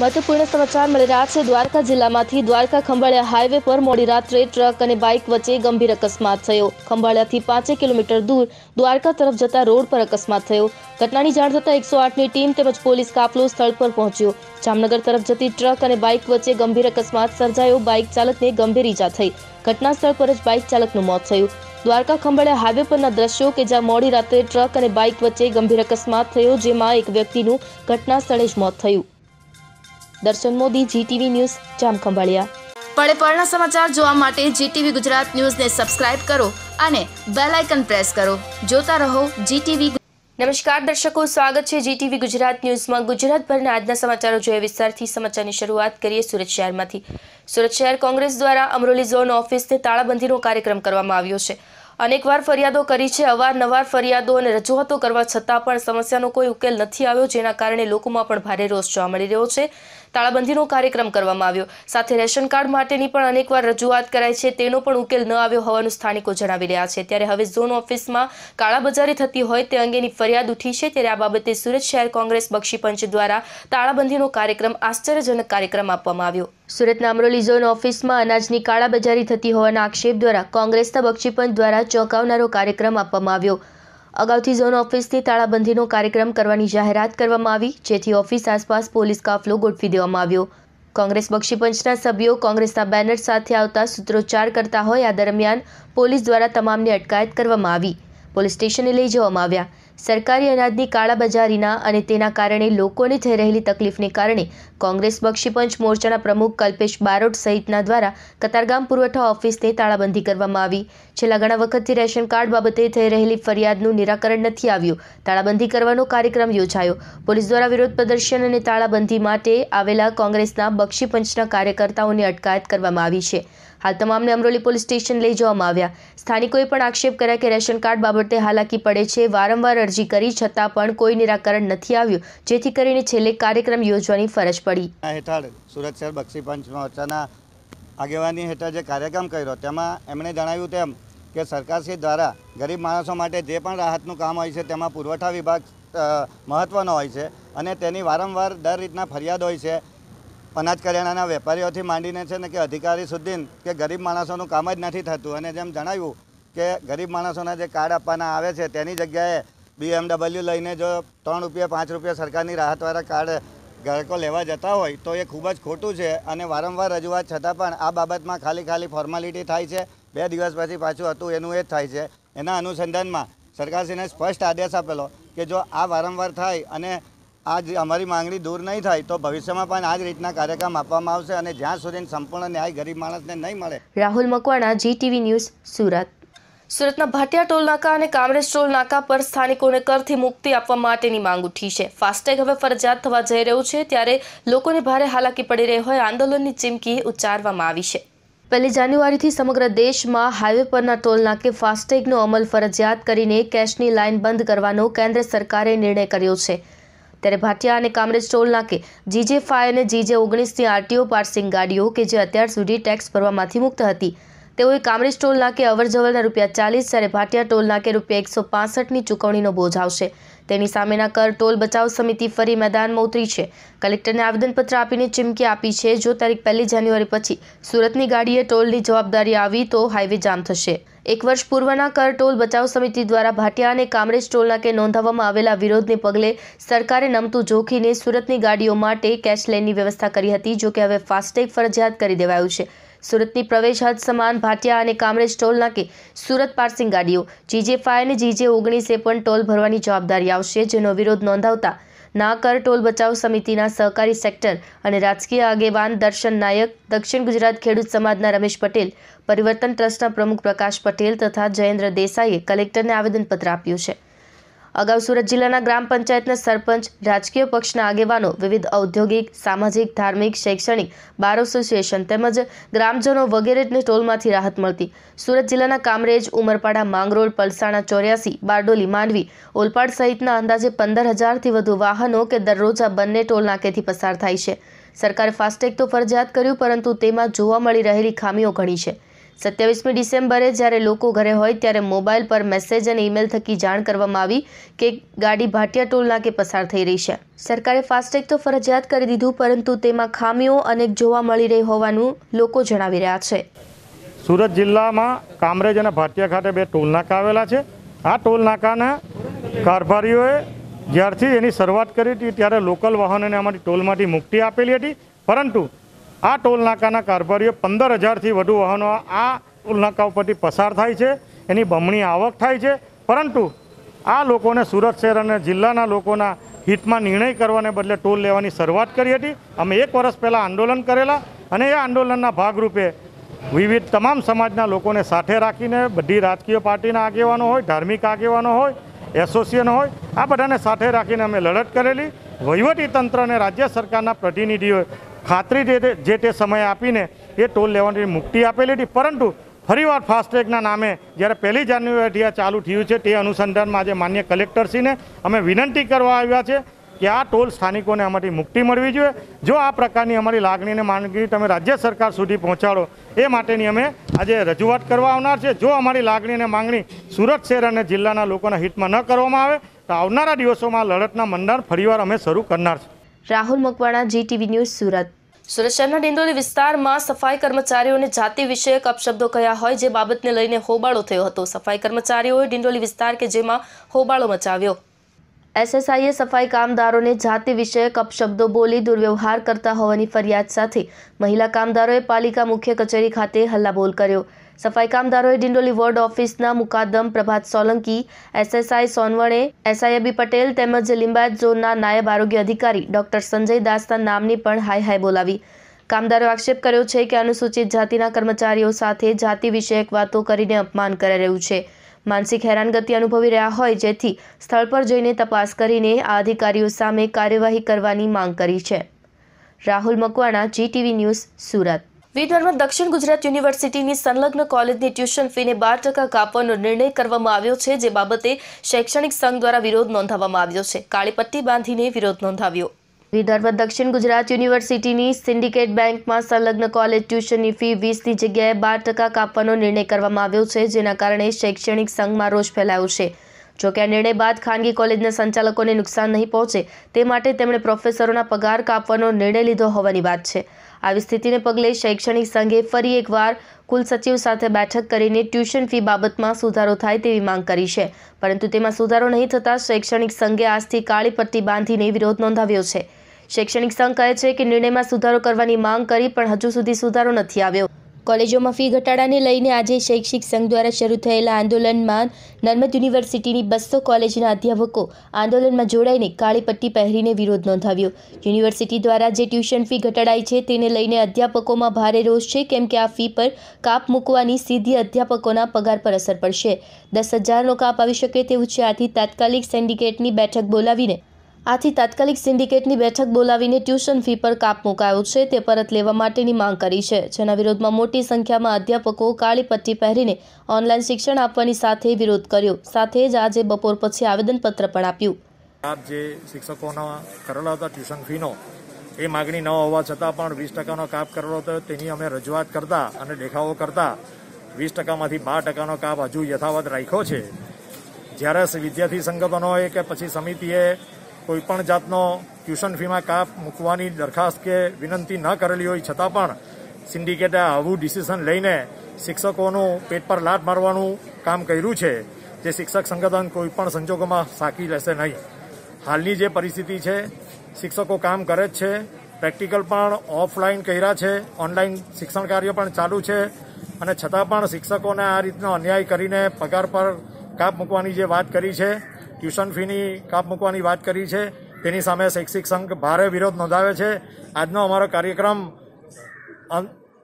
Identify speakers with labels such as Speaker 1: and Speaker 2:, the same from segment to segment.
Speaker 1: મહત્વપૂર્ણ સમાચાર મળી રહ્યા છે દ્વારકા જિલ્લામાંથી દ્વારકા ખંભાળિયા હાઈવે પર મોડી રાત્રે ટ્રક અને બાઇક વચ્ચે ગંભીર અકસ્માત થયો ખંભાળિયાથી પાંચેક કિલોમીટર દૂર દ્વારકા તરફ જતા રોડ પર અકસ્માત થયો ઘટનાની જાણ થતાં એકસો આઠની ટીમ તેમજ પોલીસ કાફલો સ્થળ પર પહોંચ્યો જામનગર તરફ જતી ટ્રક અને બાઇક વચ્ચે ગંભીર અકસ્માત સર્જાયો બાઇક ચાલકને ગંભીર ઈજા થઈ ઘટના સ્થળ પર જ બાઇક ચાલકનું મોત થયું દ્વારકા ખંભાળિયા હાઈવે પરના દ્રશ્યો કે જ્યાં મોડી રાત્રે ટ્રક અને બાઇક વચ્ચે ગંભીર અકસ્માત થયો જેમાં એક વ્યક્તિનું ઘટના સ્થળે જ મોત થયું દર્શન મોદી જીટીવી ન્યૂઝ જામખંભાળિયા પળે પળના સમાચાર જોવા માટે જીટીવી ગુજરાત ન્યૂઝને સબસ્ક્રાઇબ કરો અને બેલ આઇકન પ્રેસ કરો જોતા રહો જીટીવી નમસ્કાર દર્શકો સ્વાગત છે જીટીવી ગુજરાત ન્યૂઝમાં ગુજરાતભરના આજના સમાચારો જોઈએ વિસ્તારથી સમાચારની શરૂઆત કરીએ સુરત શહેરમાંથી સુરત શહેર કોંગ્રેસ દ્વારા અમરોલી ઝોન ઓફિસને તાળાબંધીનો કાર્યક્રમ કરવામાં આવ્યો છે અનેકવાર ફરિયાદો કરી છે અવારનવાર ફરિયાદો અને રજૂઆતો કરવા છતાં પણ સમસ્યાનો કોઈ ઉકેલ નથી આવ્યો જેના કારણે લોકોમાં પણ ભારે રોષ જોવા મળી રહ્યો છે તાળાબંધીનો કાર્યક્રમ કરવામાં આવ્યો સાથે રેશન કાર્ડ માટેની પણ અનેકવાર રજૂઆત કરાઈ છે તેનો પણ ઉકેલ ન આવ્યો હોવાનું સ્થાનિકો જણાવી રહ્યા છે ત્યારે હવે ઝોન ઓફિસમાં કાળાબજારી થતી હોય તે અંગેની ફરિયાદ ઉઠી છે ત્યારે આ બાબતે સુરત શહેર કોંગ્રેસ બક્ષીપંચ દ્વારા તાળાબંધીનો કાર્યક્રમ આશ્ચર્યજનક કાર્યક્રમ આપવામાં આવ્યો સુરતના અમરોલી ઝોન ઓફિસમાં અનાજની કાળાબજારી થતી હોવાના આક્ષેપ દ્વારા કોંગ્રેસના બક્ષીપંચ દ્વારા ચોંકાવનારો કાર્યક્રમ આપવામાં આવ્યો અગાઉથી ઝોન ઓફિસથી તાળાબંધીનો કાર્યક્રમ કરવાની જાહેરાત કરવામાં આવી જેથી ઓફિસ આસપાસ પોલીસ કાફલો ગોઠવી દેવામાં આવ્યો કોંગ્રેસ બક્ષીપંચના સભ્યો કોંગ્રેસના બેનર સાથે આવતા સૂત્રોચ્ચાર કરતા હોય આ દરમિયાન પોલીસ દ્વારા તમામને અટકાયત કરવામાં આવી પોલીસ સ્ટેશને લઈ જવામાં આવ્યા સરકારી અનાજની કાળાબજારીના અને તેના કારણે લોકોને થઈ રહેલી તકલીફને કારણે કોંગ્રેસ બક્ષીપંચ મોરચાના પ્રમુખ કલ્પેશ બારોટ સહિતના દ્વારા કતારગામ પુરવઠા ઓફિસને તાળાબંધી કરવામાં આવી છેલ્લા ઘણા વખતથી રેશન કાર્ડ બાબતે થઈ રહેલી ફરિયાદનું નિરાકરણ નથી આવ્યું તાળાબંધી કરવાનો કાર્યક્રમ યોજાયો પોલીસ દ્વારા વિરોધ પ્રદર્શન અને તાળાબંધી માટે આવેલા કોંગ્રેસના બક્ષીપંચના કાર્યકર્તાઓની અટકાયત કરવામાં આવી છે હાલ તમામને અમરોલી પોલીસ સ્ટેશન લઈ જવામાં આવ્યા સ્થાનિકોએ પણ આક્ષેપ કર્યા કે રેશન કાર્ડ બાબતે હાલાકી પડે છે વારંવાર અરજી કરી છતાં પણ કોઈ નિરાકરણ નથી આવ્યું જેથી કરીને છેલ્લે કાર્યક્રમ યોજવાની ફરજ પડી
Speaker 2: હેઠળ સુરત શહેર બક્ષી પંચ મોરચાના આગેવાની હેઠળ જે કાર્યક્રમ કર્યો તેમાં એમણે જણાવ્યું તેમ કે સરકારશ્રી દ્વારા ગરીબ માણસો માટે જે પણ રાહતનું કામ હોય છે તેમાં પુરવઠા વિભાગ મહત્ત્વનો હોય છે અને તેની વારંવાર દર રીતના ફરિયાદ હોય છે અનાજ કરિયાણાના વેપારીઓથી માંડીને છે ને કે અધિકારી સુધી કે ગરીબ માણસોનું કામ જ નથી થતું અને જેમ જણાવ્યું કે ગરીબ માણસોના જે કાર્ડ આપવાના આવે છે તેની જગ્યાએ બીએમડબલ્યુ લઈને જો ત્રણ રૂપિયા પાંચ રૂપિયા સરકારની રાહતવાળા કાર્ડ ગ્રાહકો લેવા જતા હોય તો એ ખૂબ જ ખોટું છે અને વારંવાર રજૂઆત છતાં પણ આ બાબતમાં ખાલી ખાલી ફોર્માલિટી થાય છે બે દિવસ પછી પાછું હતું એનું એ થાય છે એના અનુસંધાનમાં સરકારશ્રીને સ્પષ્ટ આદેશ આપેલો કે જો આ વારંવાર થાય અને આજ અમારી માંગણી દૂર નહીં થાય તો ભવિષ્યમાં પણ આ જ રીતના કાર્યક્રમ આપવામાં આવશે અને જ્યાં સુધી સંપૂર્ણ ન્યાય ગરીબ માણસને નહીં
Speaker 1: મળે રાહુલ મકવાણા જીટીવી ન્યૂઝ સુરત સુરતના ભાટિયા ટોલ નાકા અને કામરેજ ટોલ નાકા પર સ્થાનિકોને કરથી મુક્તિ આપવા માટેની માંગ ઉઠી છે ફાસ્ટેગ હવે ફરજિયાત થવા જઈ રહ્યું છે ત્યારે લોકોને ભારે હાલાકી પડી રહી હોય આંદોલનની ચીમકી ઉચ્ચારવામાં આવી છે પહેલી જાન્યુઆરીથી સમગ્ર દેશમાં હાઈવે પરના ટોલ નાકે ફાસ્ટેગનો અમલ ફરજિયાત કરીને કેશની લાઇન બંધ કરવાનો કેન્દ્ર સરકારે નિર્ણય કર્યો છે ત્યારે ભાટિયા અને કામરેજ ટોલ નાકે જીજે ફાઇવ અને જીજે ઓગણીસની આરટીઓ પાર્સિંગ ગાડીઓ કે જે અત્યાર સુધી ટેક્સ ભરવામાંથી મુક્ત હતી તેઓએ કામરેજ ટોલ નાકે અવરજવરના રૂપિયા ચાલીસ જ્યારે ભાટિયા ટોલ નાકે રૂપિયા એકસો પાસઠની ચૂકવણીનો બોજ આવશે તેની સામેના કર ટોલ બચાવ સમિતિ ફરી મેદાનમાં ઉતરી છે કલેક્ટરને આવેદનપત્ર આપીને ચીમકી આપી છે જો તારીખ પહેલી જાન્યુઆરી પછી સુરતની ગાડીએ ટોલની જવાબદારી આવી તો હાઈવે જામ થશે એક વર્ષ પૂર્વના કર ટોલ બચાવ સમિતિ દ્વારા ભાટિયા અને કામરેજ ટોલ નાકે નોંધાવવામાં આવેલા વિરોધને પગલે સરકારે નમતું જોખીને સુરતની ગાડીઓ માટે કેશ લેનની વ્યવસ્થા કરી હતી જો કે હવે ફાસ્ટેગ ફરજિયાત કરી દેવાયું છે સુરતની પ્રવેશ હદ સમાન ભાટિયા અને કામરેજ ટોલ નાકે સુરત પાર્સિંગ ગાડીઓ જીજે ફાઇવ અને જીજે ઓગણીસે પણ ટોલ ભરવાની જવાબદારી આવશે જેનો વિરોધ નોંધાવતા ના કર ટોલ બચાવ સમિતિના સહકારી સેક્ટર અને રાજકીય આગેવાન દર્શન નાયક દક્ષિણ ગુજરાત ખેડૂત સમાજના રમેશ પટેલ પરિવર્તન ટ્રસ્ટના પ્રમુખ પ્રકાશ પટેલ તથા જયેન્દ્ર દેસાઈએ કલેક્ટરને આવેદનપત્ર આપ્યું છે અગાઉ સુરત જિલ્લાના ગ્રામ પંચાયતના સરપંચ રાજકીય પક્ષના આગેવાનો વિવિધ ઔદ્યોગિક સામાજિક ધાર્મિક શૈક્ષણિક બાર એસોસિએશન તેમજ ગ્રામજનો વગેરેને ટોલમાંથી રાહત મળતી સુરત જિલ્લાના કામરેજ ઉમરપાડા માંગરોળ પલસાણા ચોર્યાસી બારડોલી માંડવી ઓલપાડ સહિતના અંદાજે પંદર હજારથી વધુ વાહનો કે દરરોજ આ બંને ટોલ નાકેથી પસાર થાય છે સરકારે ફાસ્ટેગ તો ફરજિયાત કર્યું પરંતુ તેમાં જોવા મળી રહેલી ખામીઓ ઘણી છે સત્યાવીસમી ડિસેમ્બરે જ્યારે લોકો ઘરે હોય ત્યારે મોબાઈલ પર મેસેજ અને ઈમેલ થકી જાણ કરવામાં આવી કે ગાડી ભાટિયા ટોલ નાકે પસાર થઈ રહી છે સરકારે ફાસ્ટેગ તો ફરજિયાત કરી દીધું પરંતુ તેમાં ખામીઓ અનેક જોવા મળી રહી હોવાનું લોકો જણાવી રહ્યા છે
Speaker 2: સુરત જિલ્લામાં કામરેજ અને ભાટિયા ખાતે બે ટોલનાકા આવેલા છે આ ટોલનાકાના કારભારીઓએ જ્યારથી એની શરૂઆત કરી હતી ત્યારે લોકલ વાહનોને અમારી ટોલમાંથી મુક્તિ આપેલી હતી પરંતુ આ ટોલનાકાના કારભારીઓ પંદર હજારથી વધુ વાહનો આ ટોલનાકા ઉપરથી પસાર થાય છે એની બમણી આવક થાય છે પરંતુ આ લોકોને સુરત શહેર અને જિલ્લાના લોકોના હિતમાં નિર્ણય કરવાને બદલે ટોલ લેવાની શરૂઆત કરી હતી અમે એક વર્ષ પહેલાં આંદોલન કરેલા અને એ આંદોલનના ભાગરૂપે વિવિધ તમામ સમાજના લોકોને સાથે રાખીને બધી રાજકીય પાર્ટીના આગેવાનો હોય ધાર્મિક આગેવાનો હોય એસોસિએશન હોય આ બધાને સાથે રાખીને અમે લડત કરેલી વહીવટી તંત્ર અને રાજ્ય સરકારના પ્રતિનિધિઓએ ખાતરી જે તે સમયે આપીને એ ટોલ લેવાની મુક્તિ આપેલી હતી પરંતુ ફરીવાર ફાસ્ટેગના નામે જ્યારે પહેલી જાન્યુઆરીથી આ ચાલુ થયું છે તે અનુસંધાનમાં આજે માન્ય કલેક્ટરશ્રીને અમે વિનંતી કરવા આવ્યા છે કે આ ટોલ સ્થાનિકોને આમાંથી મુક્તિ મળવી જોઈએ જો આ પ્રકારની અમારી લાગણીને માંગણી તમે રાજ્ય સરકાર સુધી પહોંચાડો એ માટેની અમે આજે રજૂઆત કરવા આવનાર છે જો અમારી લાગણી અને માંગણી સુરત શહેર અને જિલ્લાના લોકોના હિતમાં ન કરવામાં આવે તો આવનારા દિવસોમાં લડતના મંડાણ ફરીવાર અમે શરૂ કરનાર છે
Speaker 1: Rahul Makwana G TV news Surat Surat શહેરના ડિંડોલી વિસ્તારમાં સફાઈ કર્મચારીઓને જાતિ વિષયક અપશબ્દો કયા હોય જે બાબતને લઈને હોબાળો થયો હતો સફાઈ કર્મચારીઓએ ડિંડોલી વિસ્તાર કે જેમાં હોબાળો મચાવ્યો એસએસઆઈએ સફાઈ કામદારોને જાતિ વિષયક અપશબ્દો બોલી દુર્વ્યવહાર કરતા હોવાની ફરિયાદ સાથે મહિલા કામદારોએ પાલિકા મુખ્ય કચેરી ખાતે હલ્લાબોલ કર્યો સફાઈ કામદારોએ ડિંડોલી વોર્ડ ઓફિસના મુકાદમ પ્રભાત સોલંકી એસએસઆઈ સોનવણે એસઆઈબી પટેલ તેમજ લિંબાયત ઝોનના નાયબ આરોગ્ય અધિકારી ડોક્ટર સંજય દાસના નામની પણ હાય હાય બોલાવી કામદારો આક્ષેપ કર્યો છે કે અનુસૂચિત જાતિના કર્મચારીઓ સાથે જાતિ વિષયક વાતો કરીને અપમાન કરી રહ્યું છે માનસિક હેરાનગતિ અનુભવી રહ્યા હોય જેથી સ્થળ પર જઈને તપાસ કરીને આ અધિકારીઓ સામે કાર્યવાહી કરવાની માંગ કરી છે રાહુલ મકવાણા જીટીવી ન્યૂઝ સુરત વીરનારમાં દક્ષિણ ગુજરાત યુનિવર્સિટીની સંલગ્ન કોલેજની ટ્યુશન ફીને બાર ટકા કાપવાનો નિર્ણય કરવામાં આવ્યો છે જે બાબતે શૈક્ષણિક સંઘ દ્વારા વિરોધ નોંધાવવામાં આવ્યો છે કાળી પટ્ટી બાંધીને વિરોધ નોંધાવ્યો વિદર્ભ દક્ષિણ ગુજરાત યુનિવર્સિટીની સિન્ડિકેટ બેંકમાં સંલગ્ન કોલેજ ટ્યુશનની ફી વીસની જગ્યાએ બાર ટકા કાપવાનો નિર્ણય કરવામાં આવ્યો છે જેના કારણે શૈક્ષણિક સંઘમાં રોષ ફેલાયો છે જો કે આ નિર્ણય બાદ ખાનગી કોલેજના સંચાલકોને નુકસાન નહીં પહોંચે તે માટે તેમણે પ્રોફેસરોના પગાર કાપવાનો નિર્ણય લીધો હોવાની વાત છે આવી સ્થિતિને પગલે શૈક્ષણિક સંઘે ફરી એકવાર કુલ સચિવ સાથે બેઠક કરીને ટ્યુશન ફી બાબતમાં સુધારો થાય તેવી માંગ કરી છે પરંતુ તેમાં સુધારો નહીં થતાં શૈક્ષણિક સંઘે આજથી કાળી પટ્ટી બાંધીને વિરોધ નોંધાવ્યો છે શૈક્ષણિક સંઘ કહે છે કે નિર્ણયમાં સુધારો કરવાની માંગ કરી પણ હજુ સુધી સુધારો નથી આવ્યો કોલેજોમાં ફી ઘટાડાને લઈને આજે શૈક્ષિક સંઘ દ્વારા શરૂ થયેલા આંદોલનમાં નર્મદ યુનિવર્સિટીની બસો કોલેજના અધ્યાપકો આંદોલનમાં જોડાઈને કાળી પટ્ટી પહેરીને વિરોધ નોંધાવ્યો યુનિવર્સિટી દ્વારા જે ટ્યુશન ફી ઘટાડાઈ છે તેને લઈને અધ્યાપકોમાં ભારે રોષ છે કેમ કે આ ફી પર કાપ મૂકવાની સીધી અધ્યાપકોના પગાર પર અસર પડશે દસ હજારનો કાપ આવી શકે તેવું છે આથી તાત્કાલિક સિન્ડિકેટની બેઠક બોલાવીને આથી તાત્કાલિક સિન્ડિકેટની બેઠક બોલાવીને ટ્યુશન ફી પર કાપ મુકાયો છે તે પરત લેવા માટેની માંગ કરી છે જેના વિરોધમાં મોટી સંખ્યામાં અધ્યાપકો કાળી પટ્ટી પહેરીને ઓનલાઈન શિક્ષણ આપવાની સાથે વિરોધ કર્યો સાથે જ આજે બપોર પછી આવેદનપત્ર પણ આપ્યું
Speaker 3: આપ જે શિક્ષકોના કરેલો હતા ટ્યુશન ફીનો એ માગણી ન હોવા છતાં પણ વીસ ટકાનો કાપ કરેલો હતો તેની અમે રજૂઆત કરતા અને દેખાવો કરતા વીસ ટકામાંથી બાર ટકાનો કાપ હજુ યથાવત રાખ્યો છે જ્યારે વિદ્યાર્થી સંગઠનોએ કે પછી સમિતિએ કોઈપણ જાતનો ટ્યુશન ફીમાં કાપ મૂકવાની દરખાસ્ત કે વિનંતી ન કરેલી હોય છતાં પણ સિન્ડિકેટે આવું ડિસિઝન લઈને શિક્ષકોનું પેટ પર લાત મારવાનું કામ કર્યું છે જે શિક્ષક સંગઠન કોઈપણ સંજોગોમાં સાકી રહેશે નહીં હાલની જે પરિસ્થિતિ છે શિક્ષકો કામ કરે જ છે પ્રેક્ટિકલ પણ ઓફલાઈન કર્યા છે ઓનલાઈન શિક્ષણ કાર્ય પણ ચાલુ છે અને છતાં પણ શિક્ષકોને આ રીતનો અન્યાય કરીને પગાર પર કાપ મૂકવાની જે વાત કરી છે ટ્યુશન ફીની કાપ મૂકવાની વાત કરી છે તેની સામે શૈક્ષિક સંઘ ભારે વિરોધ નોંધાવે છે આજનો અમારો કાર્યક્રમ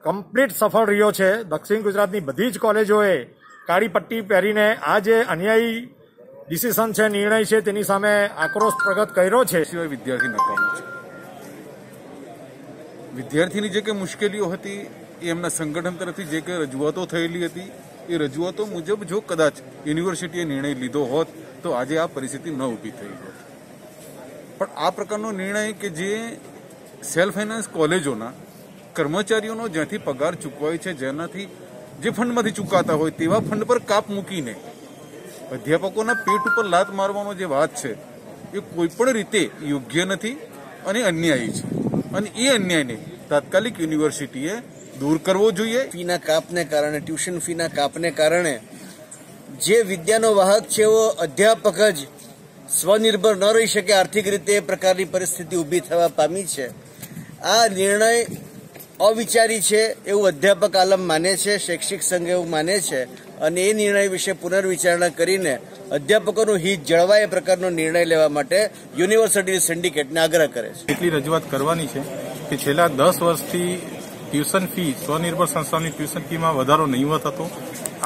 Speaker 3: કમ્પ્લીટ સફળ રહ્યો છે દક્ષિણ ગુજરાતની બધી જ કોલેજોએ કાળી પટ્ટી પહેરીને આ જે અન્યાયી ડિસિશન છે નિર્ણય છે તેની સામે આક્રોશ પ્રગટ કર્યો છે સિવાય વિદ્યાર્થી નકામો
Speaker 4: વિદ્યાર્થીની જે કે મુશ્કેલીઓ હતી એ એમના સંગઠન તરફથી જે કે રજૂઆતો થયેલી હતી એ રજૂઆતો મુજબ જો કદાચ યુનિવર્સિટીએ નિર્ણય લીધો હોત તો આજે આ પરિસ્થિતિ ન ઊભી થઈ હોત પણ આ પ્રકારનો નિર્ણય કે જે સેલ્ફ ફાઇનાન્સ કોલેજોના કર્મચારીઓનો જ્યાંથી પગાર ચૂકવાય છે જેનાથી જે ફંડમાંથી ચૂકાતા હોય તેવા ફંડ પર કાપ મૂકીને અધ્યાપકોના પેટ ઉપર લાત મારવાનો જે વાત છે એ કોઈપણ રીતે યોગ્ય નથી અને અન્યાયી છે અને એ અન્યાયને તાત્કાલિક યુનિવર્સિટીએ દૂર કરવો જોઈએ ફીના
Speaker 5: કાપને કારણે ટ્યુશન ફીના કાપને કારણે જે વિદ્યાનો વાહક છે એવો અધ્યાપક જ સ્વનિર્ભર ન રહી શકે આર્થિક રીતે એ પ્રકારની પરિસ્થિતિ ઊભી થવા પામી છે આ નિર્ણય અવિચારી છે એવું અધ્યાપક આલમ માને છે શૈક્ષિક સંઘ એવું માને છે અને એ નિર્ણય વિશે પુનર્વિચારણા કરીને અધ્યાપકોનું હિત જળવાય એ પ્રકારનો નિર્ણય લેવા માટે યુનિવર્સિટી સિન્ડિકેટને આગ્રહ કરે
Speaker 4: છે એટલી રજૂઆત
Speaker 2: કરવાની છે કે છેલ્લા દસ વર્ષથી ટ્યુશન ફી સ્વનિર્ભર સંસ્થાની ટ્યુશન ફીમાં વધારો નહીવત હતો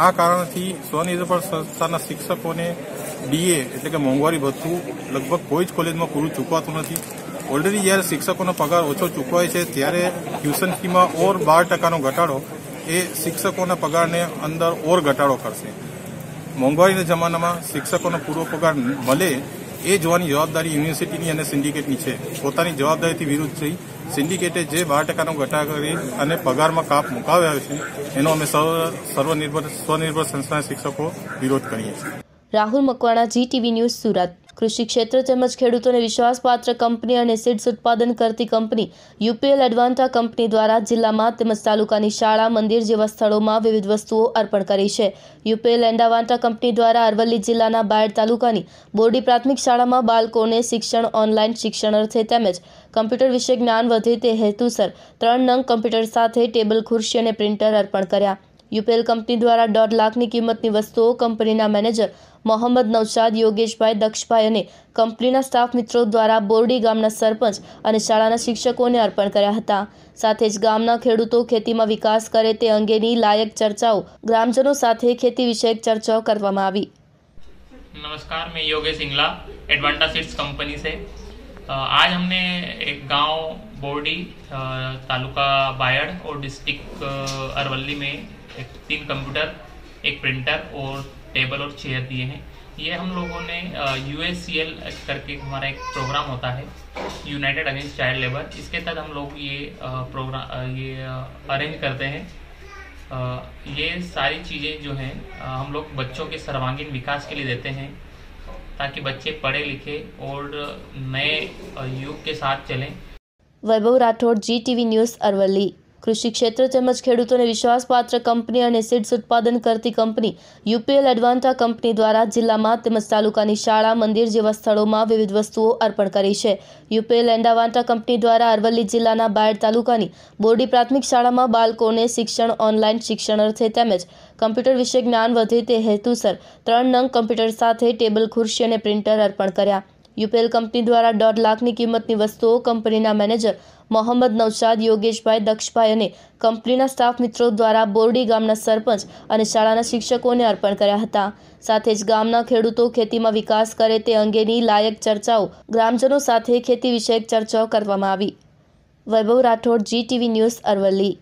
Speaker 2: આ કારણથી સ્વનિર્ભર સંસ્થાના શિક્ષકોને ડીએ એટલે કે મોંઘવારી ભથ્થું લગભગ કોઈ જ કોલેજમાં પૂરું ચૂકવાતું નથી ઓલરેડી જ્યારે શિક્ષકોનો પગાર ઓછો ચૂકવાય છે ત્યારે ટ્યુશન ફીમાં ઓર બાર ટકાનો ઘટાડો એ શિક્ષકોના પગારને અંદર ઓર ઘટાડો કરશે મોંઘવારીના જમાનામાં શિક્ષકોનો પૂરો પગાર મળે એ જોવાની જવાબદારી યુનિવર્સિટીની અને સિન્ડિકેટની છે પોતાની જવાબદારીથી વિરુદ્ધ થઈ સિન્ડિકેટે જે બાર ટકાનો ઘટા કરી અને પગારમાં કાપ મુકાવ્યા છે એનો અમે સર્વનિર્ભર સ્વનિર્ભર સંસ્થાના શિક્ષકો વિરોધ કરીએ છીએ
Speaker 1: Rahul Makwana G TV news Surat કૃષિ ક્ષેત્ર તેમજ ખેડૂતોને વિશ્વાસપાત્ર કંપની અને સીડ્સ ઉત્પાદન કરતી કંપની યુપીએલ એડવાન્ટા કંપની દ્વારા જિલ્લામાં તેમજ તાલુકાની શાળા મંદિર જેવા સ્થળોમાં વિવિધ વસ્તુઓ અર્પણ કરી છે યુપીએલ એન્ડાવાન્ટા કંપની દ્વારા અરવલ્લી જિલ્લાના બાયડ તાલુકાની બોરડી પ્રાથમિક શાળામાં બાળકોને શિક્ષણ ઓનલાઈન શિક્ષણ અર્થે તેમજ કમ્પ્યુટર વિશે જ્ઞાન વધે તે હેતુસર ત્રણ નંગ કમ્પ્યુટર સાથે ટેબલ ખુરશી અને પ્રિન્ટર અર્પણ કર્યા યુપીએલ કંપની દ્વારા દોઢ લાખની કિંમતની વસ્તુઓ કંપનીના મેનેજર મોહમ્મદ નવશાદ યોગેશભાઈ દક્ષભાઈ અને કંપનીના સ્ટાફ મિત્રો દ્વારા બોરડી ગામના સરપંચ અને શાળાના શિક્ષકોને અર્પણ કર્યા હતા સાથે જ ગામના ખેડૂતો ખેતીમાં વિકાસ કરે તે અંગેની લાયક ચર્ચાઓ ગ્રામજનો સાથે ખેતી વિષયક ચર્ચાઓ કરવામાં આવી नमस्कार
Speaker 6: मैं Yogesh Singla Advanta seeds company से आज हमने एक गांव बोर्डी तालुका बायड़ और डिस्ट्रिक्ट अरवली में एक तीन कंप्यूटर एक प्रिंटर और टेबल और चेयर दिए हैं ये हम लोगों ने यू करके हमारा एक प्रोग्राम होता है यूनाइटेड अगेंस्ट चाइल्ड लेबर इसके तहत हम लोग ये प्रोग्राम ये अरेंज करते हैं ये सारी चीज़ें जो हैं हम लोग बच्चों के सर्वांगीण विकास के लिए देते हैं ताकि बच्चे पढ़े लिखे और नए युग के साथ चलें
Speaker 1: Vaibhav Rathore G TV news Aravalli કૃષિ ક્ષેત્ર તેમજ ખેડૂતોને વિશ્વાસપાત્ર કંપની અને સીડ્સ ઉત્પાદન કરતી કંપની યુપીએલ એડવાન્ટા કંપની દ્વારા જિલ્લામાં તેમજ તાલુકાની શાળા મંદિર જેવા સ્થળોમાં વિવિધ વસ્તુઓ અર્પણ કરી છે યુપીએલ એન્ડાવાન્ટા કંપની દ્વારા અરવલ્લી જિલ્લાના બાયડ તાલુકાની બોરડી પ્રાથમિક શાળામાં બાળકોને શિક્ષણ ઓનલાઈન શિક્ષણ અર્થે તેમજ કમ્પ્યુટર વિશે જ્ઞાન વધે તે હેતુસર ત્રણ નંગ કમ્પ્યુટર સાથે ટેબલ ખુરશી અને પ્રિન્ટર અર્પણ કર્યા યુપીએલ કંપની દ્વારા દોઢ લાખની કિંમતની વસ્તુઓ કંપનીના મેનેજર મોહમ્મદ નવશાદ યોગેશભાઈ દક્ષભાઈ અને કંપનીના સ્ટાફ મિત્રો દ્વારા બોરડી ગામના સરપંચ અને શાળાના શિક્ષકોને અર્પણ કર્યા હતા સાથે જ ગામના ખેડૂતો ખેતીમાં વિકાસ કરે તે અંગેની લાયક ચર્ચાઓ ગ્રામજનો સાથે ખેતી વિષયક ચર્ચાઓ કરવામાં આવી Vaibhav Rathod G TV news Aravalli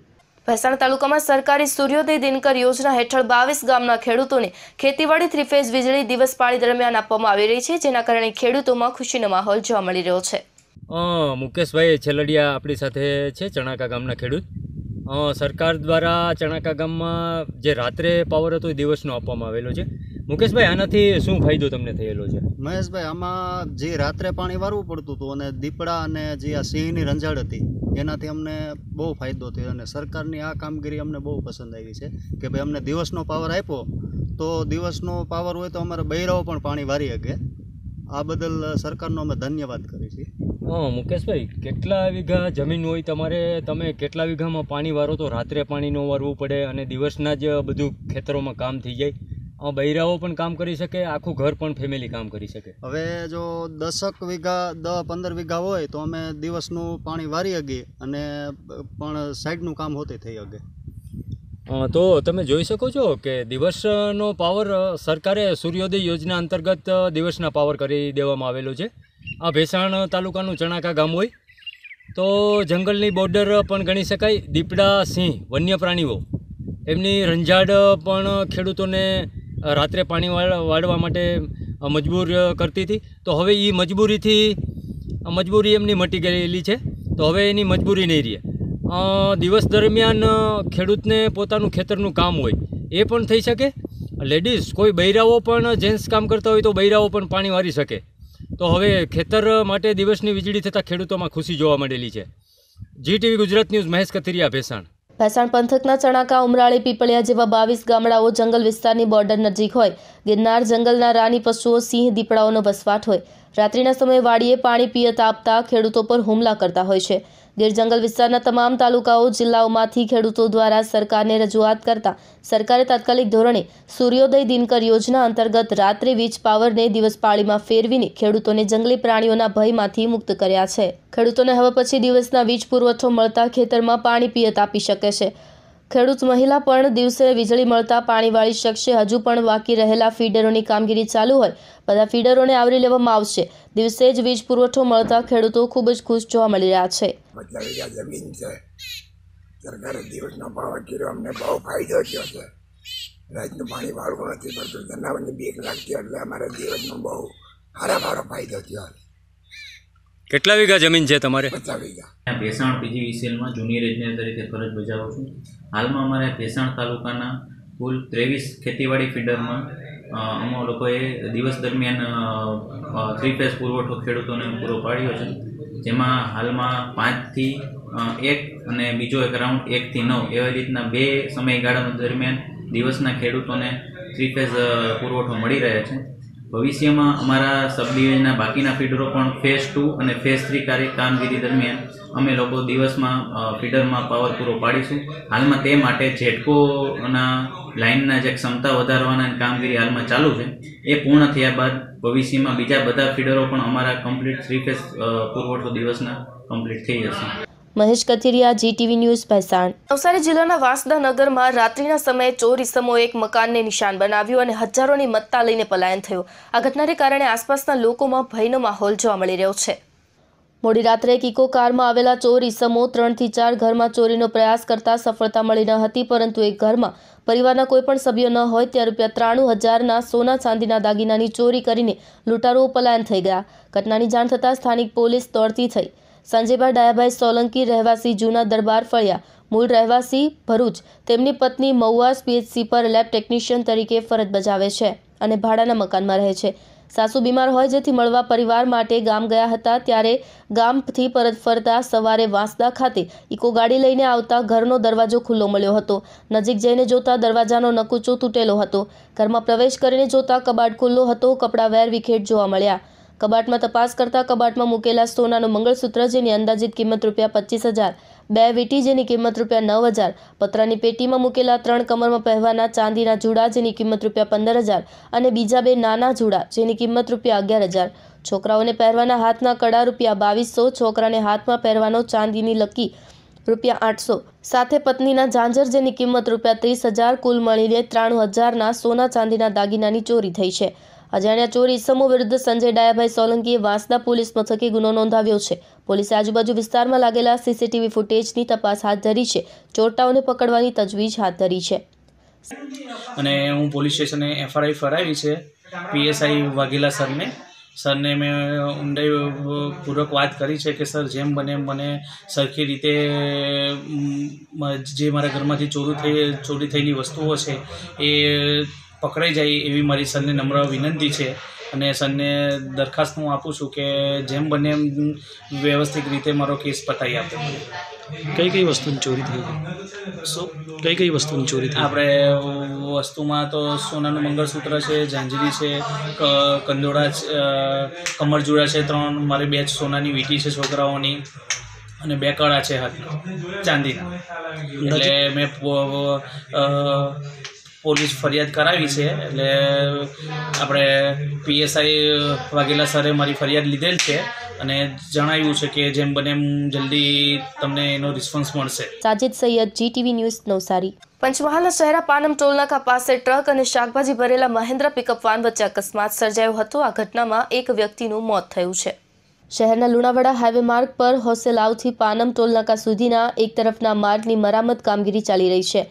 Speaker 1: Bhesan તાલુકામાં સરકારી સૂર્યોદય દિનકર યોજના હેઠળ બાવીસ ગામના ખેડૂતોને ખેતીવાડી થ્રીફેઝ વીજળી દિવસ પાળી દરમિયાન આપવામાં આવી રહી છે જેના કારણે ખેડૂતોમાં ખુશીનો માહોલ જોવા મળી રહ્યો છે
Speaker 5: મુકેશભાઈ છેલડિયા આપણી સાથે છે ચણાકા ગામના ખેડૂત સરકાર દ્વારા ચણાકા ગામમાં જે રાત્રે પાવર હતો એ દિવસનો આપવામાં આવેલો છે મુકેશભાઈ આનાથી શું ફાયદો તમને થયેલો છે મહેશભાઈ આમાં જે રાત્રે પાણી વારવું પડતું હતું અને દીપડા અને જે આ સિંહની રંજાડ હતી એનાથી અમને બહુ ફાયદો થયો અને સરકારની આ કામગીરી અમને બહુ પસંદ આવી છે કે ભાઈ અમને દિવસનો પાવર આપ્યો તો દિવસનો પાવર હોય તો અમારે બૈરાઓ પણ પાણી વારી શકે આ બદલ સરકારનો અમે ધન્યવાદ કરીએ છીએ હા મુકેશભાઈ કેટલા વીઘા જમીન હોય તમારે તમે કેટલા વીઘામાં પાણી વારો તો રાત્રે પાણી ન વારવું પડે અને દિવસના જ બધું ખેતરોમાં કામ થઈ જાય બૈરાઓ પણ કામ કરી શકે આખું ઘર પણ ફેમિલી કામ કરી શકે હવે જો દસક વીઘા દસ પંદર વીઘા હોય તો અમે દિવસનું પાણી વારી શકીએ અને પણ સાઈડનું કામ હોતે થઈ શકે તો તમે જોઈ શકો છો કે દિવસનો પાવર સરકારે સૂર્યોદય યોજના અંતર્ગત દિવસના પાવર કરી દેવામાં આવેલો છે આ ભેસાણ તાલુકાનું ચણાકા ગામ હોય તો જંગલની બોર્ડર પણ ગણી શકાય દીપડા સિંહ વન્ય પ્રાણીઓ એમની રંજાડ પણ ખેડૂતોને રાત્રે પાણી વાળવા માટે મજબૂર કરતી હતી તો હવે એ મજબૂરીથી મજબૂરી એમની મટી ગયેલી છે તો હવે એની મજબૂરી નહીં રહે દિવસ દરમિયાન ખેડૂતને પોતાનું ખેતરનું કામ હોય એ પણ થઈ શકે લેડીઝ કોઈ બૈરાઓ પણ જેન્ટ્સ કામ કરતા હોય તો બૈરાઓ પણ પાણી વારી શકે તો હવે ખેતર માટે દિવસની વીજળી થતાં ખેડૂતોમાં ખુશી જોવા મળેલી છે જીટીવી ગુજરાત ન્યૂઝ મહેશ કથિરિયા ભેસાણ
Speaker 1: ભેસાણ પંથકના ચણાકા ઉમરાળી પીપળિયા જેવા બાવીસ ગામડાઓ જંગલ વિસ્તારની બોર્ડર નજીક હોય ગિરનાર જંગલના રાની પશુઓ સિંહ દીપડાઓનો વસવાટ હોય રાત્રિના સમયે વાડીએ પાણી પિયત આપતા ખેડૂતો પર હુમલા કરતા હોય છે ગીર જંગલ વિસ્તારના તમામ તાલુકાઓ જિલ્લાઓમાંથી ખેડૂતો દ્વારા સરકારને રજૂઆત કરતા સરકારે તાત્કાલિક ધોરણે સૂર્યોદય દિનકર યોજના અંતર્ગત રાત્રે વીજ પાવરને દિવસ પાળીમાં ફેરવીને ખેડૂતોને જંગલી પ્રાણીઓના ભયમાંથી મુક્ત કર્યા છે ખેડૂતોને હવે પછી દિવસના વીજ પુરવઠો મળતા ખેતરમાં પાણી પિયત આપી શકે છે ખેડૂત મહિલા પણ દિવસે વીજળી મળતા પાણી વાળી શકશે હજુ પણ બાકી રહેલા ફીડરોની કામગીરી ચાલુ હોય બધા ફીડરોને આવરી લેવામાં આવશે દિવસે જ વીજ પુરવઠો મળતા ખેડૂતો ખૂબ જ ખુશ જોવા મળી રહ્યા છે
Speaker 7: જમીન છે સરકારે દિવસનો ભાવ કર્યો અમને બહુ ફાયદો થયો છે રાતનું પાણી વાળવું નથી પડતું જનાવરની બીક લાગતી એટલે અમારે દિવસનો બહુ
Speaker 5: હારા ફાયદો થયો કેટલા વીઘા જમીન છે તમારે પચાસ વીઘા
Speaker 6: ભેસાણ પીજીવીસીએલમાં જુનિયર એન્જિનિયર તરીકે ફરજ બજાવું છું હાલમાં અમારે ભેસાણ તાલુકાના કુલ ત્રેવીસ ખેતીવાડી ફીડરમાં અમે લોકોએ દિવસ દરમિયાન થ્રી ફેઝ પુરવઠો ખેડૂતોને પૂરો પાડ્યો છે જેમાં હાલમાં પાંચથી એક અને બીજો એક રાઉન્ડ એકથી નવ એવી રીતના બે સમયગાળા દરમિયાન દિવસના ખેડૂતોને થ્રી ફેઝ પુરવઠો મળી રહે છે ભવિષ્યમાં અમારા સબ બાકીના ફીડરો પણ ફેઝ ટુ અને ફેઝ થ્રી કાર્ય કામગીરી દરમિયાન અમે લોકો દિવસમાં ફીડરમાં પાવર પૂરો પાડીશું હાલમાં તે માટે જેટકોના લાઇનના જે ક્ષમતા વધારવાના કામગીરી હાલમાં ચાલુ છે એ પૂર્ણ થયા બાદ ભવિષ્યમાં બીજા બધા ફીડરો પણ અમારા કમ્પ્લીટ થ્રી ફેઝ પુરવઠો દિવસના કમ્પ્લીટ થઈ
Speaker 1: જશે મહેશ કથિરિયા જીટીવી ન્યૂઝ ભેસાણ નવસારી જિલ્લાના વાંસદા નગરમાં રાત્રિના સમયે ચોર ઇસમો એક મકાનને નિશાન બનાવ્યું અને હજારોની મત્તા લઈને પલાયન થયું આ ઘટનાને કારણે આસપાસના લોકોમાં ભયનો માહોલ જોવા મળી રહ્યો છે મોડી રાત્રે એક ઇકો કારમાં આવેલા ચોર ઇસમો ત્રણથી ચાર ઘરમાં ચોરીનો પ્રયાસ કરતા સફળતા મળી ન હતી પરંતુ એક ઘરમાં પરિવારના કોઈપણ પણ સભ્ય ન હોય ત્યાં રૂપિયા ત્રાણું હજારના સોના ચાંદીના દાગીનાની ચોરી કરીને લૂંટારુઓ પલાયન થઈ ગયા ઘટનાની જાણ થતાં સ્થાનિક પોલીસ દોડતી થઈ સાંજે બાદ ડાયાભાઈ સોલંકી રહેવાસી જૂના દરબાર ફળિયા મૂળ રહેવાસી ભરૂચ તેમની પત્ની મઉઆ પીએચસી પર લેબ ટેકનિશિયન તરીકે ફરજ બજાવે છે અને ભાડાના મકાનમાં રહે છે સાસુ બીમાર હોય જેથી મળવા પરિવાર માટે ગામ ગયા હતા ત્યારે ગામથી પરત ફરતા સવારે વાંસદા ખાતે ઇકો ગાડી લઈને આવતા ઘરનો દરવાજો ખુલ્લો મળ્યો હતો નજીક જઈને જોતા દરવાજાનો નકુચો તૂટેલો હતો ઘરમાં પ્રવેશ કરીને જોતા કબાટ ખુલ્લો હતો કપડાં વેર વિખેર જોવા મળ્યા કબાટમાં તપાસ કરતા કબાટમાં મૂકેલા સોનાનું મંગળસૂત્ર જેની અંદાજિત કિંમત રૂપિયા પચીસ હજાર બે વીટી જેની કિંમત રૂપિયા નવ હજાર પતરાની પેટીમાં મૂકેલા ત્રણ કમરમાં પહેરવાના ચાંદીના જુડા જેની કિંમત રૂપિયા પંદર હજાર અને બીજા બે નાના જુડા જેની કિંમત રૂપિયા અગિયાર હજાર છોકરાઓને પહેરવાના હાથના કડા રૂપિયા બાવીસો છોકરાને હાથમાં પહેરવાનો ચાંદીની લકી રૂપિયા આઠસો સાથે પત્નીના ઝાંઝર જેની કિંમત રૂપિયા ત્રીસ હજાર કુલ મળીને ત્રાણું હજારના સોના ચાંદીના દાગીનાની ચોરી થઈ છે અજાણ્યા ચોરી ઇસમો વિરુદ્ધ સંજય ડાયાભાઈ સોલંકીએ વાંસદા પોલીસ મથકે ગુનો નોંધાવ્યો છે પોલીસે આજુબાજુ વિસ્તારમાં લાગેલા સીસીટીવી ફૂટેજની તપાસ હાથ ધરી છે ચોરટાઓને પકડવાની તજવીજ હાથ ધરી છે
Speaker 6: અને હું પોલીસ સ્ટેશને એફઆરઆઈ ફરાવી છે પીએસઆઈ વાઘેલા સરને સરને મેં ઊંડાઈપૂર્વક વાત કરી છે કે સર જેમ બને મને સરખી રીતે જે મારા ઘરમાંથી ચોરી થઈ ચોરી થયેલી વસ્તુઓ છે એ પકડાઈ જાય એવી મારી સરને નમ્ર વિનંતી છે અને સરને દરખાસ્ત હું આપું છું કે જેમ બને એમ વ્યવસ્થિત રીતે મારો કેસ પતાવી આપે કઈ કઈ વસ્તુની ચોરી થઈ શું કઈ કઈ વસ્તુની ચોરી થઈ આપણે વસ્તુમાં તો સોનાનું મંગળસૂત્ર છે ઝાંઝરી છે કંદોળા કમરજુડા છે ત્રણ મારે બે સોનાની વીટી છે છોકરાઓની અને બે કળા છે હાથ ચાંદીના એટલે મેં પોલીસ ફરિયાદ કરાવી છે એટલે આપણે પીએસઆઈ વાઘેલા સરે મારી ફરિયાદ લીધેલ છે અને જણાવ્યું છે કે જેમ બને એમ જલ્દી તમને એનો રિસ્પોન્સ મળશે
Speaker 1: સાજિદ સૈયદ જીટીવી ન્યૂઝ નવસારી પંચમહાલના શહેરા પાનમ ટોલનાકા પાસે ટ્રક અને શાકભાજી ભરેલા મહેન્દ્ર પિકઅપ વાન વચ્ચે અકસ્માત સર્જાયો હતો આ ઘટનામાં એક વ્યક્તિનું મોત થયું છે શહેરના લુણાવાડા હાઈવે માર્ગ પર હોસેલાવથી પાનમ ટોલનાકા સુધીના એક તરફના માર્ગની મરામત કામગીરી ચાલી રહી છે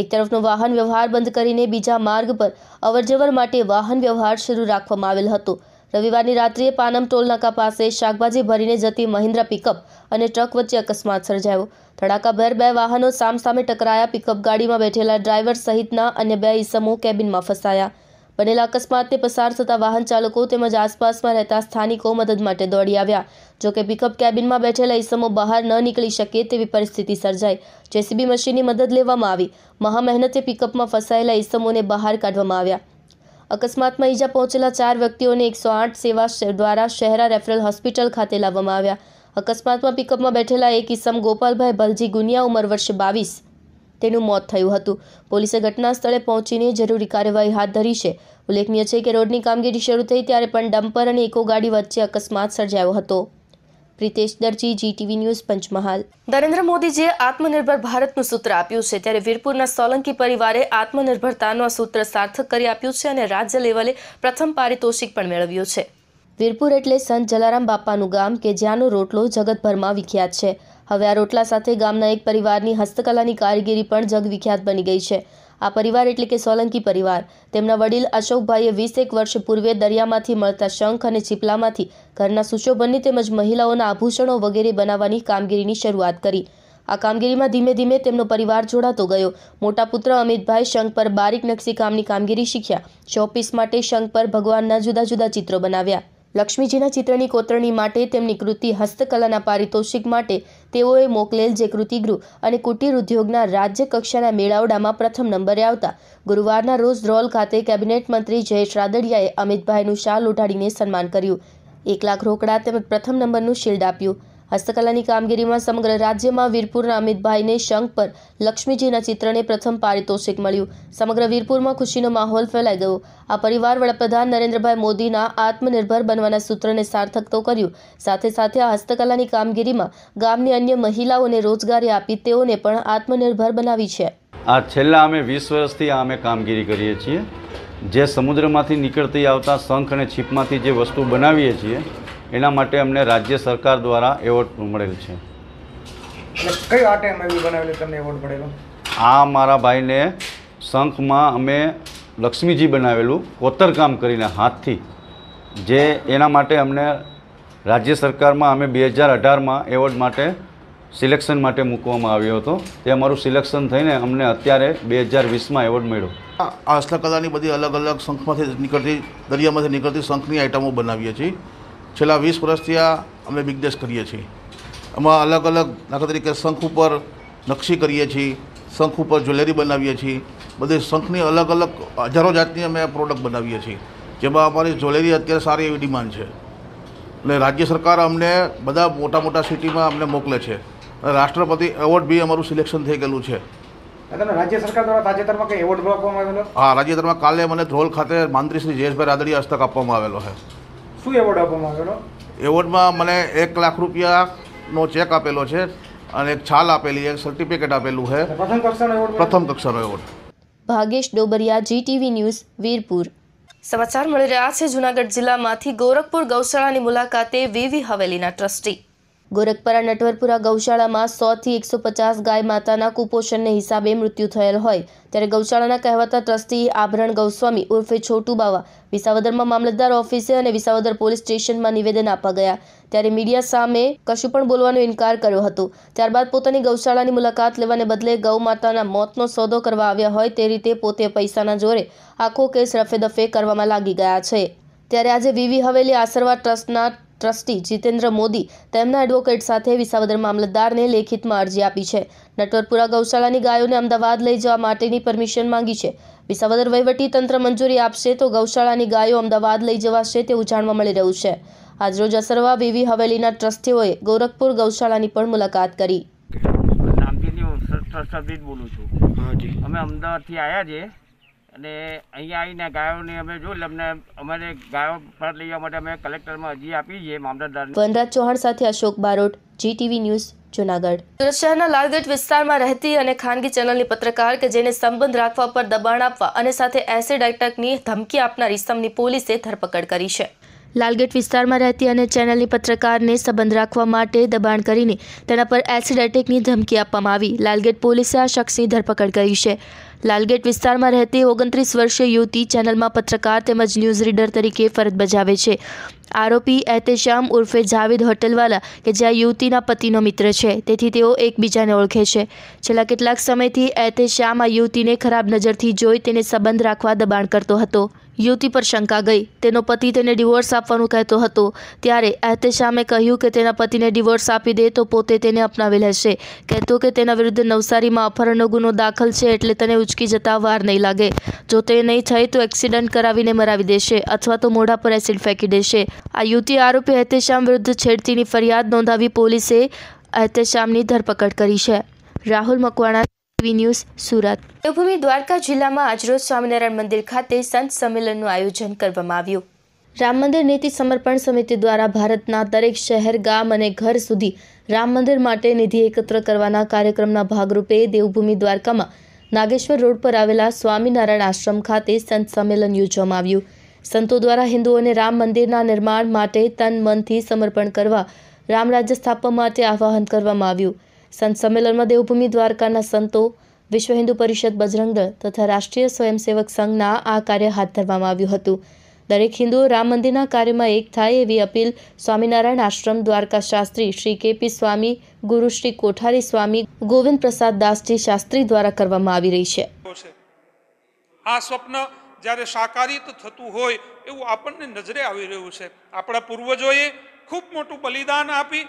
Speaker 1: એક તરફનો વાહન વ્યવહાર બંધ કરીને બીજા માર્ગ પર અવરજવર માટે વાહન વ્યવહાર શરૂ રાખવામાં આવેલ હતો રવિવારની રાત્રિએ પાનમ ટોલનાકા પાસે શાકભાજી ભરીને જતી મહિન્દ્રા પિકઅપ અને ટ્રક વચ્ચે અકસ્માત સર્જાયો ધડાકાભેર બે વાહનો સામસામે ટકરાયા પિકઅપ ગાડીમાં બેઠેલા ડ્રાઈવર સહિતના અને બે ઈસમો કેબિનમાં ફસાયા પડેલા અકસ્માતતે પસાર થતા વાહન ચાલકો તેમજ આસપાસમાં રહેતા સ્થાનિકો મદદ માટે દોડી આવ્યા જો કે પિકઅપ કેબિનમાં બેઠેલા ઈસમો બહાર ન નીકળી શકે તેવી પરિસ્થિતિ સર્જાય जेसीबी મશીનની મદદ લેવામાં આવી મહા મહેનતે પિકઅપમાં ફસાયેલા ઈસમોને બહાર કાઢવામાં આવ્યા અકસ્માતમાં ઈજા પહોંચેલા 4 વ્યક્તિઓને 108 સેવા દ્વારા શહેરના રેફરલ હોસ્પિટલ ખાતે લાવવામાં આવ્યા અકસ્માતમાં પિકઅપમાં બેઠેલા એક ઈસમ ગોપાલભાઈ બલજી ગુનિયા ઉમરવર્ષ 22 તેનું મોત થયું હતું પોલીસે ઘટના સ્થળે પહોંચીને જરૂરી કાર્યવાહી હાથ ધરી છે ઉલ્લેખનીય છે કે રોડની કામગીરી શરૂ થઈ ત્યારે પણ ડમ્પર અને ઇકો ગાડી વચ્ચે અકસ્માત સર્જાયો હતો પ્રિતેશ દરજી જીટીવી ન્યૂઝ પંચમહાલ નરેન્દ્ર મોદીજીએ આત્મનિર્ભર ભારતનું સૂત્ર આપ્યું છે ત્યારે વીરપુરના સોલંકી પરિવારે આત્મનિર્ભરતાનું આ સૂત્ર સાર્થક કરી આપ્યું છે અને રાજ્ય લેવલે પ્રથમ પારિતોષિક પણ મેળવ્યું છે વીરપુર એટલે સંત જલારામ બાપાનું ગામ કે જ્યાંનો રોટલો જગતભરમાં વિખ્યાત છે હવે આ રોટલા સાથે ગામના એક પરિવારની હસ્તકલાની કારીગીરી પણ જગવિખ્યાત બની ગઈ છે આ પરિવાર એટલે કે સોલંકી પરિવાર તેમના વડીલ અશોકભાઈએ વીસેક વર્ષ પૂર્વે દરિયામાંથી મળતા શંખ અને ચીપલામાંથી ઘરના સુશોભનની તેમજ મહિલાઓના આભૂષણો વગેરે બનાવવાની કામગીરીની શરૂઆત કરી આ કામગીરીમાં ધીમે ધીમે તેમનો પરિવાર જોડાતો ગયો મોટા પુત્ર અમિતભાઈ શંખ પર બારીક નકશી કામની કામગીરી શીખ્યા શોપીસ માટે શંખ પર ભગવાનના જુદા જુદા ચિત્રો બનાવ્યા લક્ષ્મીજીના ચિત્રની કોતરણી માટે તેમની કૃતિ હસ્તકલાના પારિતોષિક માટે તેઓએ મોકલેલ જે કૃતિગૃહ અને કુટીર ઉદ્યોગના રાજ્ય કક્ષાના મેળાવડામાં પ્રથમ નંબરે આવતા ગુરુવારના રોજ ધ્રોલ ખાતે કેબિનેટ મંત્રી જયેશ રાદડિયાએ અમિતભાઈનું શાલ ઉઢાડીને સન્માન કર્યું એક લાખ રોકડા તેમજ પ્રથમ નંબરનું શિલ્ડ આપ્યું હસ્તકલાની કામગીરીમાં સમગ્ર રાજ્યમાં વીરપુરના અમિતભાઈને શંખ પર લક્ષ્મીજીના ચિત્રને પ્રથમ પારિતોષિક મળ્યું સમગ્ર વીરપુરમાં ખુશીનો માહોલ ફેલાઈ ગયો આ પરિવાર વડાપ્રધાન નરેન્દ્રભાઈ મોદીના આત્મનિર્ભર બનવાના સૂત્રને સાર્થક તો કર્યું સાથે સાથે આ હસ્તકલાની કામગીરીમાં ગામની અન્ય મહિલાઓને રોજગારી આપી તેઓને પણ આત્મનિર્ભર બનાવી છે
Speaker 7: આ છેલ્લા અમે વીસ વર્ષથી આ અમે કામગીરી કરીએ છીએ જે સમુદ્રમાંથી નીકળતી આવતા શંખ અને છીપમાંથી જે વસ્તુ બનાવીએ છીએ એના માટે અમને રાજ્ય સરકાર દ્વારા એવોર્ડ મળેલ છે આ મારા ભાઈને શંખમાં અમે લક્ષ્મીજી બનાવેલું કોતરકામ કરીને હાથથી જે એના માટે અમને રાજ્ય સરકારમાં અમે બે હજાર અઢારમાં એવોર્ડ માટે સિલેક્શન માટે મૂકવામાં આવ્યો હતો તે અમારું સિલેક્શન થઈને અમને અત્યારે બે હજાર વીસમાં એવોર્ડ મળ્યો આ હસ્તકલાની બધી અલગ અલગ શંખમાંથી નીકળતી દરિયામાંથી નીકળતી શંખની આઇટમો બનાવીએ છીએ છેલ્લા વીસ વર્ષથી આ અમે બિઝનેસ કરીએ છીએ એમાં અલગ અલગ દાખલા તરીકે શંખ ઉપર નકશી કરીએ છીએ શંખ ઉપર જ્વેલરી બનાવીએ છીએ બધી શંખની અલગ અલગ હજારો જાતની અમે પ્રોડક્ટ બનાવીએ છીએ જેમાં અમારી જ્વેલરી અત્યારે સારી એવી ડિમાન્ડ છે એટલે રાજ્ય સરકાર અમને બધા મોટા મોટા સિટીમાં અમને મોકલે છે રાષ્ટ્રપતિ એવોર્ડ બી અમારું સિલેક્શન થઈ ગયેલું છે
Speaker 2: રાજ્ય સરકાર દ્વારા તાજેતરમાં
Speaker 7: હા તાજેતરમાં કાલે મને ધ્રોલ ખાતે મંત્રી શ્રી જયેશભાઈ રાદડીયા હસ્તક આપવામાં આવેલો છે
Speaker 5: શું એવોર્ડ આપવામાં આવેલો
Speaker 7: એવોર્ડમાં મને એક લાખ રૂપિયાનો ચેક આપેલો છે અને એક છાલ આપેલી એક સર્ટિફિકેટ આપેલું છે પ્રથમ કક્ષાનો એવોર્ડ પ્રથમ કક્ષાનો award
Speaker 1: Bhagesh Dobariya GTV news Virpur સમાચાર મળી રહ્યા છે જૂનાગઢ જિલ્લામાંથી ગોરખપુર ગૌશાળાની મુલાકાતે વીવી હવેલીના ટ્રસ્ટી ગોરખપરા નટવરપુરા ગૌશાળામાં સોથી એકસો પચાસ ગાય માતાના કુપોષણને હિસાબે મૃત્યુ થયેલ હોય ત્યારે ગૌશાળાના કહેવાતા ટ્રસ્ટી આભરણ ગૌસ્વામી ઉર્ફે છોટુ બાવા વિસાવદરમાં મામલતદાર ઓફિસે અને વિસાવદર પોલીસ સ્ટેશનમાં નિવેદન આપવા ગયા ત્યારે મીડિયા સામે કશું પણ બોલવાનો ઇનકાર કર્યો હતો ત્યારબાદ પોતાની ગૌશાળાની મુલાકાત લેવાને બદલે ગૌ માતાના મોતનો સોદો કરવા આવ્યા હોય તે રીતે પોતે પૈસાના જોરે આખો કેસ રફેદફે કરવામાં લાગી ગયા છે ત્યારે આજે વીવી હવેલી આશીર્વાદ ટ્રસ્ટના ટ્રસ્ટી જીતેન્દ્ર મોદી તેમના એડવોકેટ સાથે વિસાવદર મામલતદારને લેખિતમાં અરજી આપી છે નટવરપુરા ગૌશાળાની ગાયોને અમદાવાદ લઈ જવા માટેની પરમિશન માંગી છે વિસાવદર વહીવટી તંત્ર મંજૂરી આપશે તો ગૌશાળાની ગાયો અમદાવાદ લઈ જવાશે તેવું જાણવા મળી રહ્યું છે આજરોજ અસરવા વીવી હવેલીના ટ્રસ્ટીઓએ ગોરખપુર ગૌશાળાની પણ મુલાકાત કરી
Speaker 5: બોલું છું અમે અમદાવાદથી આવ્યા છીએ અને અહીંયા આવીને ગાયોને અમે જો અમને અમારે ગાયો પરત લઈ જવા માટે અમે
Speaker 1: કલેક્ટરમાં અરજી આપી છે મામલતદારને વનરાજ ચૌહાણ સાથે અશોક બારોટ જીટીવી ન્યૂઝ જુનાગઢ સુરત શહેરના લાલગઢ વિસ્તારમાં રહેતી અને ખાનગી ચેનલની પત્રકાર કે જેને સંબંધ રાખવા પર દબાણ આપવા અને સાથે એસિડ એટેકની ધમકી આપનારી સમની પોલીસે ધરપકડ કરી છે લાલગેટ વિસ્તારમાં રહેતી અને ચેનલની પત્રકારને સંબંધ રાખવા માટે દબાણ કરીને તેના પર એસિડ એટેકની ધમકી આપવામાં આવી લાલગેટ પોલીસે આ શખ્સની ધરપકડ કરી છે લાલગેટ વિસ્તારમાં રહેતી ઓગણત્રીસ વર્ષીય યુવતી ચેનલમાં પત્રકાર તેમજ ન્યૂઝ રીડર તરીકે ફરજ બજાવે છે આરોપી એહતેશામ ઉર્ફે જાવેદ હોટેલવાલા કે જે આ યુવતીના પતિનો મિત્ર છે તેથી તેઓ એકબીજાને ઓળખે છે છેલ્લા કેટલાક સમયથી એહતેશામ આ યુવતીને ખરાબ નજરથી જોઈ તેને સંબંધ રાખવા દબાણ કરતો હતો યુવતી પર શંકા ગઈ તેનો પતિ તેને ડિવોર્સ આપવાનું કહેતો હતો ત્યારે એહતેશામે કહ્યું કે તેના પતિને ડિવોર્સ આપી દે તો પોતે તેને અપનાવી લેશે કહેતો કે તેના વિરુદ્ધ નવસારીમાં અપહરણનો ગુનો દાખલ છે એટલે તને ઉચકી જતા વાર નહીં લાગે જો તે નહીં થાય તો એક્સિડન્ટ કરાવીને મરાવી દેશે અથવા તો મોઢા પર એસિડ ફેંકી દેશે આ યુવતી આરોપી એહતેશામ વિરુદ્ધ છેડતીની ફરિયાદ નોંધાવી પોલીસે એહતેશામની ધરપકડ કરી છે રાહુલ મકવાણા ટીવી ન્યૂઝ સુરત દેવભૂમિ દ્વારકા જિલ્લામાં આજરોજ સ્વામિનારાયણ મંદિર ખાતે સંત સંમેલનનું આયોજન કરવામાં આવ્યું રામ મંદિર નીતિ સમર્પણ સમિતિ દ્વારા ભારતના દરેક શહેર ગામ અને ઘર સુધી રામ મંદિર માટે નિધિ એકત્ર કરવાના કાર્યક્રમના ભાગરૂપે દેવભૂમિ દ્વારકામાં નાગેશ્વર રોડ પર આવેલા સ્વામિનારાયણ આશ્રમ ખાતે સંત સંમેલન યોજવામાં આવ્યું સંતો દ્વારા હિન્દુઓને રામ મંદિરના નિર્માણ માટે તન મનથી સમર્પણ કરવા રામરાજ્ય સ્થાપવા માટે આહ્વાન કરવામાં આવ્યું સંત સંમેલનમાં દેવભૂમિ દ્વારકાના સંતો વિશ્વ હિન્દુ પરિષદ બજરંગ દળ તથા રાષ્ટ્રીય સ્વયંસેવક સંઘના આ કાર્ય હાથ ધરવામાં આવ્યું હતું દરેક હિન્દુઓ રામ મંદિરના કાર્યમાં એક થાય એવી અપીલ સ્વામિનારાયણ આશ્રમ દ્વારકા શાસ્ત્રી શ્રી કેપી સ્વામી ગુરુ શ્રી કોઠારી સ્વામી ગોવિંદ પ્રસાદ દાસજી શાસ્ત્રી દ્વારા કરવામાં આવી રહી છે
Speaker 4: આ સ્વપ્ન જ્યારે સાકારિત થતું હોય એવું આપણને નજરે આવી રહ્યું છે આપણા પૂર્વજોએ ખૂબ મોટું બલિદાન આપી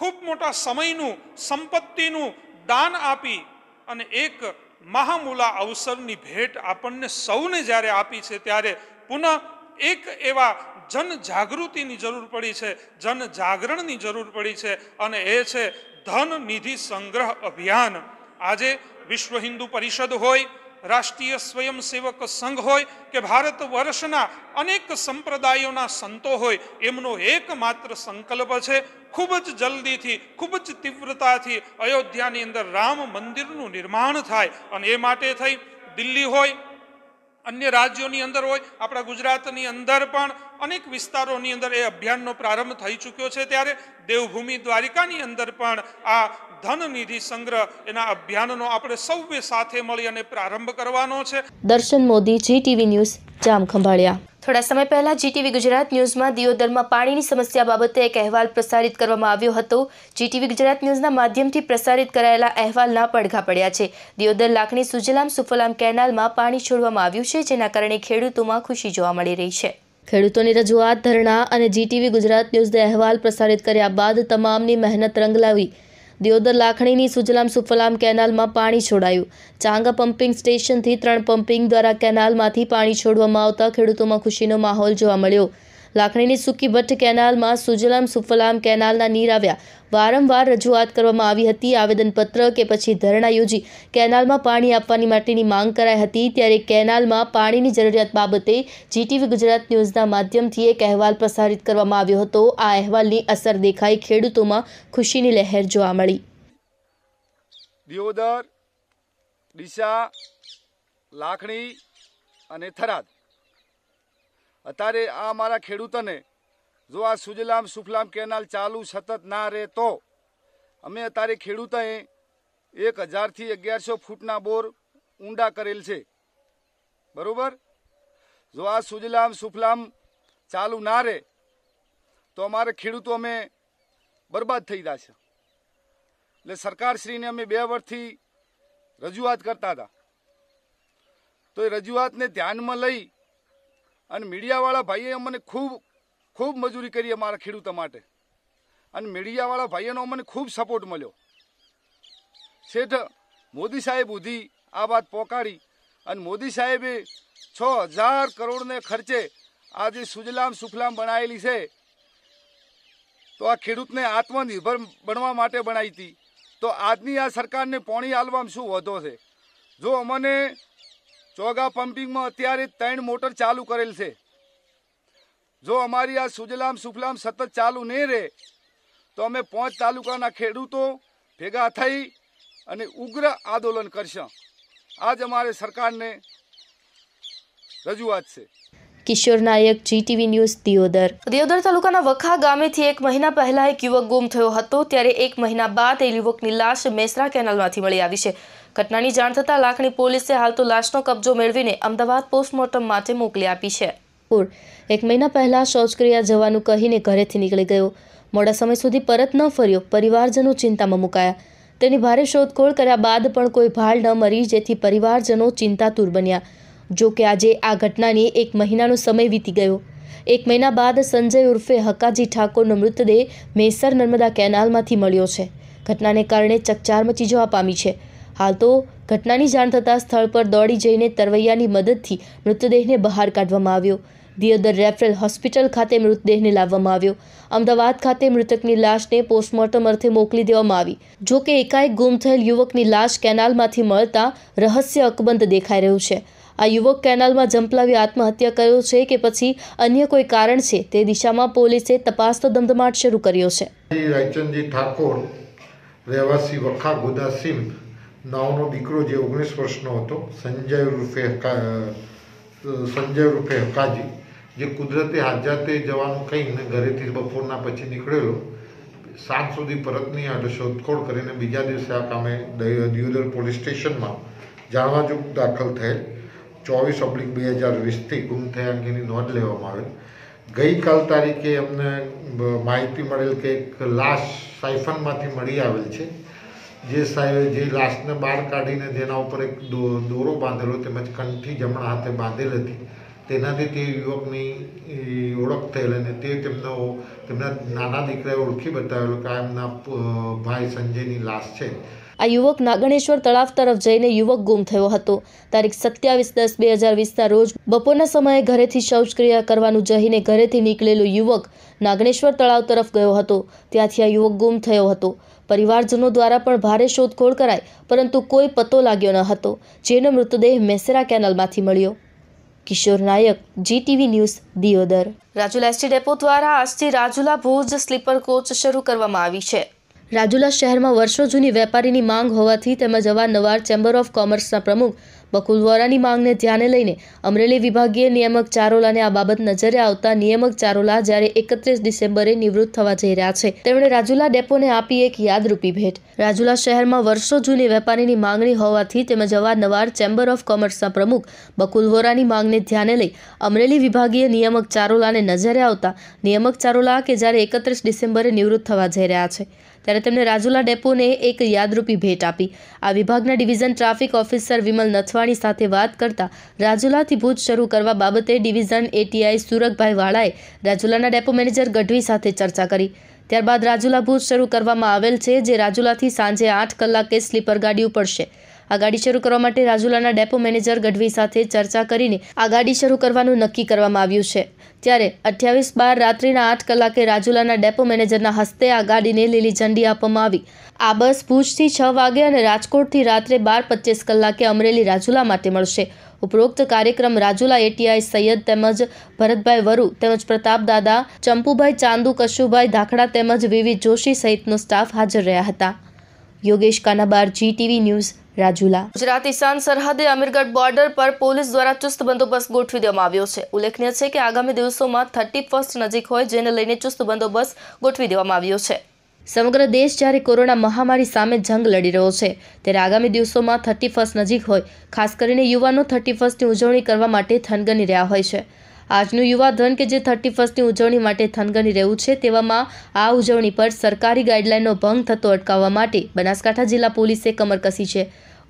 Speaker 4: ખૂબ મોટા સમયનું સંપત્તિનું દાન આપી અને એક મહામૂલા અવસરની ભેટ આપણને સૌને જ્યારે આપી છે ત્યારે પુનઃ એક એવા જનજાગૃતિની જરૂર પડી છે જનજાગરણની જરૂર પડી છે અને એ છે ધન નિધિ સંગ્રહ અભિયાન આજે વિશ્વ હિન્દુ પરિષદ હોય રાષ્ટ્રીય સ્વયંસેવક સંઘ હોય કે ભારત વર્ષના અનેક સંપ્રદાયોના સંતો હોય એમનો એકમાત્ર સંકલ્પ છે ખૂબ જ જલ્દીથી ખૂબ જ તીવ્રતાથી અયોધ્યાની અંદર રામ મંદિરનું નિર્માણ થાય અને એ માટે થઈ દિલ્હી હોય અન્ય રાજ્યોની અંદર હોય આપણા ગુજરાતની અંદર પણ અનેક વિસ્તારોની અંદર એ અભિયાનનો પ્રારંભ થઈ ચૂક્યો છે ત્યારે દેવભૂમિ દ્વારિકાની અંદર પણ આ ધન નિધિ સંગ્રહ એના અભિયાનનો આપણે સૌએ સાથે મળી અને પ્રારંભ કરવાનો છે
Speaker 1: દર્શન મોદી જીટીવી ન્યૂઝ જામ ખંભાળિયા થોડા સમય પહેલા જીટીવી ગુજરાત ન્યૂઝમાં દિયોદરમાં પાણીની સમસ્યા બાબતે એક અહેવાલ પ્રસારિત કરવામાં આવ્યો હતો જીટીવી ગુજરાત ન્યૂઝના માધ્યમથી પ્રસારિત કરાયેલા અહેવાલના પડઘા પડ્યા છે દિયોદર લાખણી સુજલામ સુફલામ કેનાલમાં પાણી છોડવામાં આવ્યું છે જેના કારણે ખેડૂતોમાં ખુશી જોવા મળી રહી છે ખેડૂતોની રજૂઆત ધરણા અને જીટીવી ગુજરાત ન્યૂઝના અહેવાલ પ્રસારિત કર્યા બાદ તમામની મહેનત રંગ લાવી દિયોદર લાખણીની સુજલામ સુફલામ કેનાલમાં પાણી છોડાયું ચાંગા પમ્પિંગ સ્ટેશનથી ત્રણ પમ્પિંગ દ્વારા કેનાલમાંથી પાણી છોડવામાં આવતા ખેડૂતોમાં ખુશીનો માહોલ જોવા મળ્યો લાખણીની સુકી ભટ્ટ કેનાલમાં સુજલામ સુફલામ કેનાલના નીર આવ્યા વારંવાર રજૂઆત કરવામાં આવી હતી આવેદનપત્ર કે પછી ધરણા યોજી કેનાલમાં પાણી આપવાની માટેની માંગ કરાઈ હતી ત્યારે કેનાલમાં પાણીની જરૂરિયાત બાબતે જીટીવી ગુજરાત ન્યૂઝના માધ્યમથી એક અહેવાલ પ્રસારિત કરવામાં આવ્યો હતો આ અહેવાલની અસર દેખાઈ ખેડૂતોમાં ખુશીની લહેર જોવા મળી
Speaker 8: દિયોદર દિશા લાખણી અને થરાદ અત્યારે આ અમારા ખેડૂતોને જો આ સુજલામ સુફલામ કેનાલ ચાલુ સતત ના રહે તો અમે અત્યારે ખેડૂતોએ એક હજારથી અગિયારસો ફૂટના બોર ઊંડા કરેલ છે બરાબર જો આ સુજલામ સુફલામ ચાલુ ના રહે તો અમારે ખેડૂતો અમે બરબાદ થઈ ગયા છે એટલે સરકારશ્રીને અમે બે વર્ષથી રજૂઆત કરતા હતા તો એ રજૂઆતને ધ્યાનમાં લઈ અને મીડિયાવાળા ભાઈએ અમને ખૂબ ખૂબ મજૂરી કરી અમારા ખેડૂતો માટે અને મીડિયાવાળા ભાઈઓનો અમને ખૂબ સપોર્ટ મળ્યો શેઠ મોદી સાહેબ ઉધી આ વાત પોકાડી અને મોદી સાહેબે છ હજાર કરોડને ખર્ચે આ જે સુજલામ સુફલામ બનાવેલી છે તો આ ખેડૂતને આત્મનિર્ભર બનવા માટે બનાવી હતી તો આજની આ સરકારને પોણી હાલવામાં શું વધો છે જો અમને ચોગા પમ્પિંગમાં અત્યારે ત્રણ મોટર ચાલુ કરેલ છે જો અમારી આ સુજલામ સુફલામ સતત ચાલુ નહીં રહે તો અમે પાંચ તાલુકાના ખેડૂતો ભેગા થઈ અને ઉગ્ર આંદોલન કરશું આજ અમારે સરકારને રજૂઆત છે
Speaker 1: કિશોર નાયક જીટીવી ન્યૂઝ દિયોદર દિયોદર તાલુકાના વખા ગામેથી એક મહિના પહેલા એક યુવક ગુમ થયો હતો ત્યારે એક મહિના બાદ એ યુવકની લાશ મેસરા કેનાલમાંથી મળી આવી છે ઘટનાની જાણ થતાં લાખણી પોલીસે હાલ તો લાશનો કબજો મેળવીને અમદાવાદ પોસ્ટમોર્ટમ માટે મોકલી આપી છે એક મહિના પહેલાં શૌચક્રિયા જવાનું કહીને ઘરેથી નીકળી ગયો મોડા સમય સુધી પરત ન ફર્યો પરિવારજનો ચિંતામાં મુકાયા તેની ભારે શોધખોળ કર્યા બાદ પણ કોઈ ભાળ ન મરી જેથી પરિવારજનો ચિંતાતુર બન્યા જોકે આજે આ ઘટનાની એક મહિનાનો સમય વીતી ગયો એક મહિના બાદ સંજય ઉર્ફે હકાજી ઠાકોરનો મૃતદેહ મેસર નર્મદા કેનાલમાંથી મળ્યો છે ઘટનાને કારણે ચકચાર મચી જવા પામી છે હાલ તો ઘટનાની જાણ થતાં સ્થળ પર દોડી જઈને તરવૈયાની મદદથી મૃતદેહને બહાર કાઢવામાં આવ્યો દિયોદર રેફરલ હોસ્પિટલ ખાતે મૃતદેહને લાવવામાં આવ્યો અમદાવાદ ખાતે મૃતકની લાશને પોસ્ટમોર્ટમ અર્થે મોકલી દેવામાં આવી જો કે એકાએક ગુમ થયેલ યુવકની લાશ કેનાલમાંથી મળતા રહસ્ય અકબંધ દેખાઈ રહ્યું છે આ યુવક કેનાલમાં જંપલાવી આત્મહત્યા કર્યો છે કે પછી અન્ય કોઈ કારણ છે તે દિશામાં પોલીસે તપાસનો ધમધમાટ શરૂ કર્યો છે
Speaker 3: રાયચંદજી ઠાકોર રહેવાસી વખા ગુદાસિંહ નાવનો દીકરો જે ઓગણીસ વર્ષનો હતો સંજય રૂફે સંજય રૂફે હકાજી જે કુદરતે હાજાતે જવાનું કહીને ઘરેથી બપોરના પછી નીકળેલો સાંજ સુધી પરત નહીં એટલે શોધખોળ કરીને બીજા દિવસે આ કામે દિયોદર પોલીસ સ્ટેશનમાં જાણવાજોગ દાખલ થયેલ ચોવીસ ઓબ્લિક બે હજાર વીસથી ગુમ થયા અંગેની નોંધ લેવામાં આવેલ ગઈકાલ તારીખે એમને માહિતી મળેલ કે એક લાશ સાયફનમાંથી મળી આવેલ છે જે સાહેબ જે લાશને બહાર કાઢીને જેના ઉપર એક દોરો બાંધેલો તેમજ કંઠી જમણા હાથે બાંધેલી હતી તેનાથી તે યુવકની ઓળખ થયેલ અને તે તેમનો તેમના નાના દીકરાએ ઓળખી બતાવેલો કે આ એમના ભાઈ સંજયની લાશ છે
Speaker 1: આ યુવક નાગણેશ્વર તળાવ તરફ જઈને યુવક ગુમ થયો હતો તારીખ સત્યાવીસ દસ બે હજાર વીસના રોજ બપોરના સમયે ઘરેથી શૌચક્રિયા કરવાનું જઈને ઘરેથી નીકળેલો યુવક નાગણેશ્વર તળાવ તરફ ગયો હતો ત્યાંથી આ યુવક ગુમ થયો હતો પરિવારજનો દ્વારા પણ ભારે શોધખોળ કરાઈ પરંતુ કોઈ પતો લાગ્યો ન હતો જેનો મૃતદેહ મેસેરા કેનલમાંથી મળ્યો Kishore Nayak GTV news Deodar Rajula ST depot દ્વારા આજથી રાજુલા ભુજ સ્લીપર કોચ શરૂ કરવામાં આવી છે રાજુલા શહેરમાં વર્ષો જૂની વેપારીની માંગ હોવાથી તેમજ નવાર ચેમ્બર ઓફ કોમર્સના પ્રમુખ બકુલ વોરાની માંગને ધ્યાને લઈને અમરેલી વિભાગીય નિયામક ચારોલાને આ બાબત નજરે આવતા નિયામક ચારોલા જ્યારે એકત્રીસ ડિસેમ્બરે નિવૃત્ત થવા જઈ રહ્યા છે તેમણે રાજુલા ડેપોને આપી એક યાદરૂપી ભેટ રાજુલા શહેરમાં વર્ષો જૂની વેપારીની માંગણી હોવાથી તેમજ નવાર ચેમ્બર ઓફ કોમર્સના પ્રમુખ બકુલ વોરાની માંગને ધ્યાને લઈ અમરેલી વિભાગીય નિયામક ચારોલાને નજરે આવતા નિયામક ચારોલા કે જ્યારે એકત્રીસ ડિસેમ્બરે નિવૃત્ત થવા જઈ રહ્યા છે ત્યારે તેમણે રાજુલા ડેપોને એક યાદરૂપી ભેટ આપી આ વિભાગના division traffic officer Vimal Nathwani સાથે વાત કરતા રાજુલાથી ભુજ શરૂ કરવા બાબતે ડિવિઝન એટીઆઈ સુરગભાઈ વાળાએ રાજુલાના ડેપો મેનેજર ગઢવી સાથે ચર્ચા કરી ત્યારબાદ રાજુલા ભુજ શરૂ કરવામાં આવેલ છે જે રાજુલાથી સાંજે આઠ કલાકે સ્લીપર ગાડી ઉપડશે આ ગાડી શરૂ કરવા માટે રાજુલાના ડેપો મેનેજર ગઢવી સાથે ચર્ચા કરીને આ ગાડી શરૂ કરવાનું નક્કી કરવામાં આવ્યું છે ત્યારે અઠ્યાવીસ બાર રાત્રિના આઠ કલાકે રાજુલાના ડેપો મેનેજરના હસ્તે આ ગાડીને લીલી ઝંડી આપવામાં આવી આ બસ ભુજથી છ વાગે અને રાજકોટથી રાત્રે બાર પચીસ કલાકે અમરેલી રાજુલા માટે મળશે ઉપરોક્ત કાર્યક્રમ રાજુલા એટીઆઈ સૈયદ તેમજ ભરતભાઈ વરુ તેમજ પ્રતાપ દાદા ચંપુભાઈ ચાંદુ કશુભાઈ ધાખડા તેમજ વિવિધ જોશી સહિતનો સ્ટાફ હાજર રહ્યા હતા યોગેશ કાનાબાર ટીવી ન્યૂઝ રાજુલા ગુજરાત ઈશાન સરહદે અમીરગઢ બોર્ડર પર પોલીસ દ્વારા ચુસ્ત બંદોબસ્ત ગોઠવી દેવામાં આવ્યો છે ઉલ્લેખનીય છે કે આગામી દિવસોમાં થર્ટી ફર્સ્ટ નજીક હોય જેને લઈને ચુસ્ત બંદોબસ્ત ગોઠવી દેવામાં આવ્યો છે સમગ્ર દેશ જ્યારે કોરોના મહામારી સામે જંગ લડી રહ્યો છે ત્યારે આગામી દિવસોમાં થર્ટી ફર્સ્ટ નજીક હોય ખાસ કરીને યુવાનો થર્ટી ફર્સ્ટની ઉજવણી કરવા માટે થનગની રહ્યા હોય છે આજનું યુવા ધન કે જે થર્ટી ફર્સ્ટની ઉજવણી માટે થનગની રહ્યું છે તેવામાં આ ઉજવણી પર સરકારી ગાઈડલાઇનનો ભંગ થતો અટકાવવા માટે બનાસકાંઠા જિલ્લા પોલીસે કમર કસી છે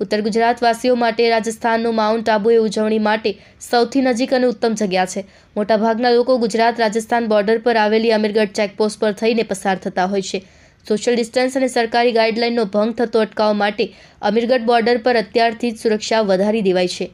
Speaker 1: ઉત્તર ગુજરાતવાસીઓ માટે રાજસ્થાનનું માઉન્ટ આબુ એ ઉજવણી માટે સૌથી નજીક અને ઉત્તમ જગ્યા છે મોટાભાગના લોકો ગુજરાત રાજસ્થાન બોર્ડર પર આવેલી અમીરગઢ ચેકપોસ્ટ પર થઈને પસાર થતા હોય છે સોશિયલ ડિસ્ટન્સ અને સરકારી ગાઈડલાઇનનો ભંગ થતો અટકાવવા માટે અમીરગઢ બોર્ડર પર અત્યારથી જ સુરક્ષા વધારી દેવાઈ છે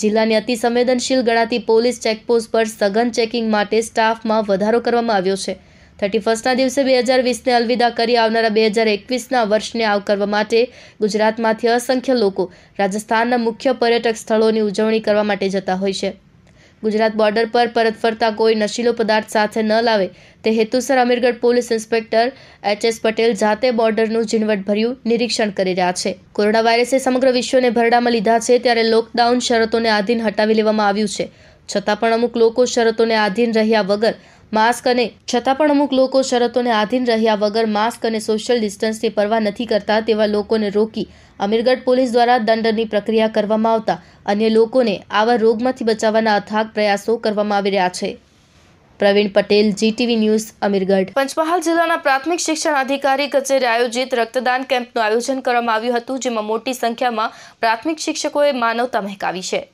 Speaker 1: જિલ્લાની અતિ સંવેદનશીલ ગણાતી પોલીસ ચેકપોસ્ટ પર સઘન ચેકિંગ માટે સ્ટાફમાં વધારો કરવામાં આવ્યો છે થર્ટી ફર્સ્ટના દિવસે બે હજાર વીસને અલવિદા કરી આવનારા બે હજાર એકવીસના વર્ષને આવકારવા માટે ગુજરાતમાંથી અસંખ્ય લોકો રાજસ્થાનના મુખ્ય પર્યટક સ્થળોની ઉજવણી કરવા માટે જતા હોય છે ગુજરાત બોર્ડર પર પરત ફરતા કોઈ નશીલો પદાર્થ સાથે ન લાવે તે હેતુસર Amirgadh police inspector H S Patel જાતે બોર્ડરનું ઝીણવટભર્યું નિરીક્ષણ કરી રહ્યા છે કોરોના વાયરસે સમગ્ર વિશ્વને ભરડામાં લીધા છે ત્યારે લોકડાઉન શરતોને આધીન હટાવી લેવામાં આવ્યું છે છતાં પણ અમુક લોકો શરતોને આધીન રહ્યા વગર માસ્ક અને છતાં પણ અમુક લોકો શરતોને આધીન રહ્યા વગર માસ્ક અને સોશિયલ ડિસ્ટન્સની પરવા નથી કરતા તેવા લોકોને રોકી અમીરગઢ પોલીસ દ્વારા દંડની પ્રક્રિયા કરવામાં આવતા અન્ય લોકોને આવા રોગમાંથી બચાવવાના અથાગ પ્રયાસો કરવામાં આવી રહ્યા છે પ્રવીણ પટેલ જીટીવી ન્યૂઝ અમીરગઢ પંચમહાલ જિલ્લાના પ્રાથમિક શિક્ષણ અધિકારી કચેરી આયોજિત રક્તદાન કેમ્પનું આયોજન કરવામાં આવ્યું હતું જેમાં મોટી સંખ્યામાં પ્રાથમિક શિક્ષકોએ માનવતા મહેકાવી છે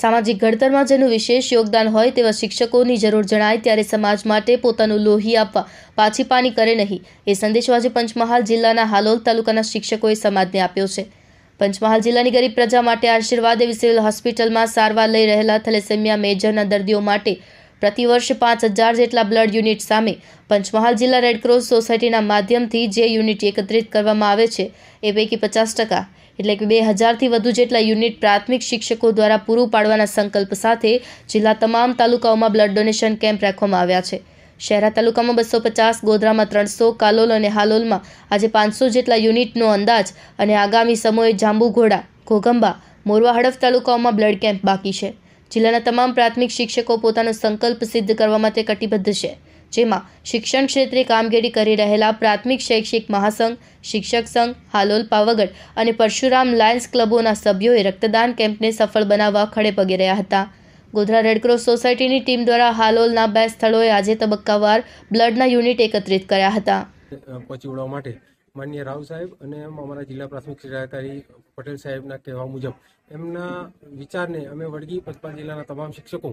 Speaker 1: સામાજિક ઘડતરમાં જેનું વિશેષ યોગદાન હોય તેવા શિક્ષકોની જરૂર જણાય ત્યારે સમાજ માટે પોતાનું લોહી આપવા પાછી પાની કરે નહીં એ સંદેશો આજે પંચમહાલ જિલ્લાના હાલોલ તાલુકાના શિક્ષકોએ સમાજને આપ્યો છે પંચમહાલ જિલ્લાની ગરીબ પ્રજા માટે આશીર્વાદ એવી સિવિલ હોસ્પિટલમાં સારવાર લઈ રહેલા થેલેસેમિયા મેજરના દર્દીઓ માટે પ્રતિવર્ષ પાંચ હજાર જેટલા બ્લડ યુનિટ સામે પંચમહાલ જિલ્લા રેડક્રોસ સોસાયટીના માધ્યમથી જે યુનિટ એકત્રિત કરવામાં આવે છે એ પૈકી પચાસ ટકા એટલે કે બે હજારથી વધુ જેટલા યુનિટ પ્રાથમિક શિક્ષકો દ્વારા પૂરું પાડવાના સંકલ્પ સાથે જિલ્લા તમામ તાલુકાઓમાં બ્લડ ડોનેશન કેમ્પ રાખવામાં આવ્યા છે શહેરા તાલુકામાં બસો પચાસ ગોધરામાં ત્રણસો કાલોલ અને હાલોલમાં આજે પાંચસો જેટલા યુનિટનો અંદાજ અને આગામી સમયે જાંબુઘોડા ઘોઘંબા મોરવા હડફ તાલુકાઓમાં બ્લડ કેમ્પ બાકી છે જિલ્લાના તમામ પ્રાથમિક શિક્ષકો પોતાનો સંકલ્પ સિદ્ધ કરવા માટે કટિબદ્ધ છે જેમાં શિક્ષણ ક્ષેત્રે કામગીરી કરી રહેલા પ્રાથમિક શૈક્ષિક મહાસંઘ શિક્ષક સંઘ હાલોલ પાવાગઢ અને પરશુરામ લાયન્સ ક્લબોના સભ્યોએ રક્તદાન કેમ્પને સફળ બનાવવા ખડે પગે રહ્યા હતા ગોધરા રેડક્રોસ સોસાયટીની ટીમ દ્વારા હાલોલના બે સ્થળોએ આજે તબક્કાવાર બ્લડના યુનિટ એકત્રિત કર્યા હતા
Speaker 5: પહોંચી વળવા માટે માન્ય રાવ સાહેબ અને અમારા જિલ્લા પ્રાથમિક શિક્ષણાધિકારી પટેલ સાહેબના કહેવા મુજબ એમના વિચારને અમે વડગી પંચમહાલ જિલ્લાના તમામ શિક્ષકો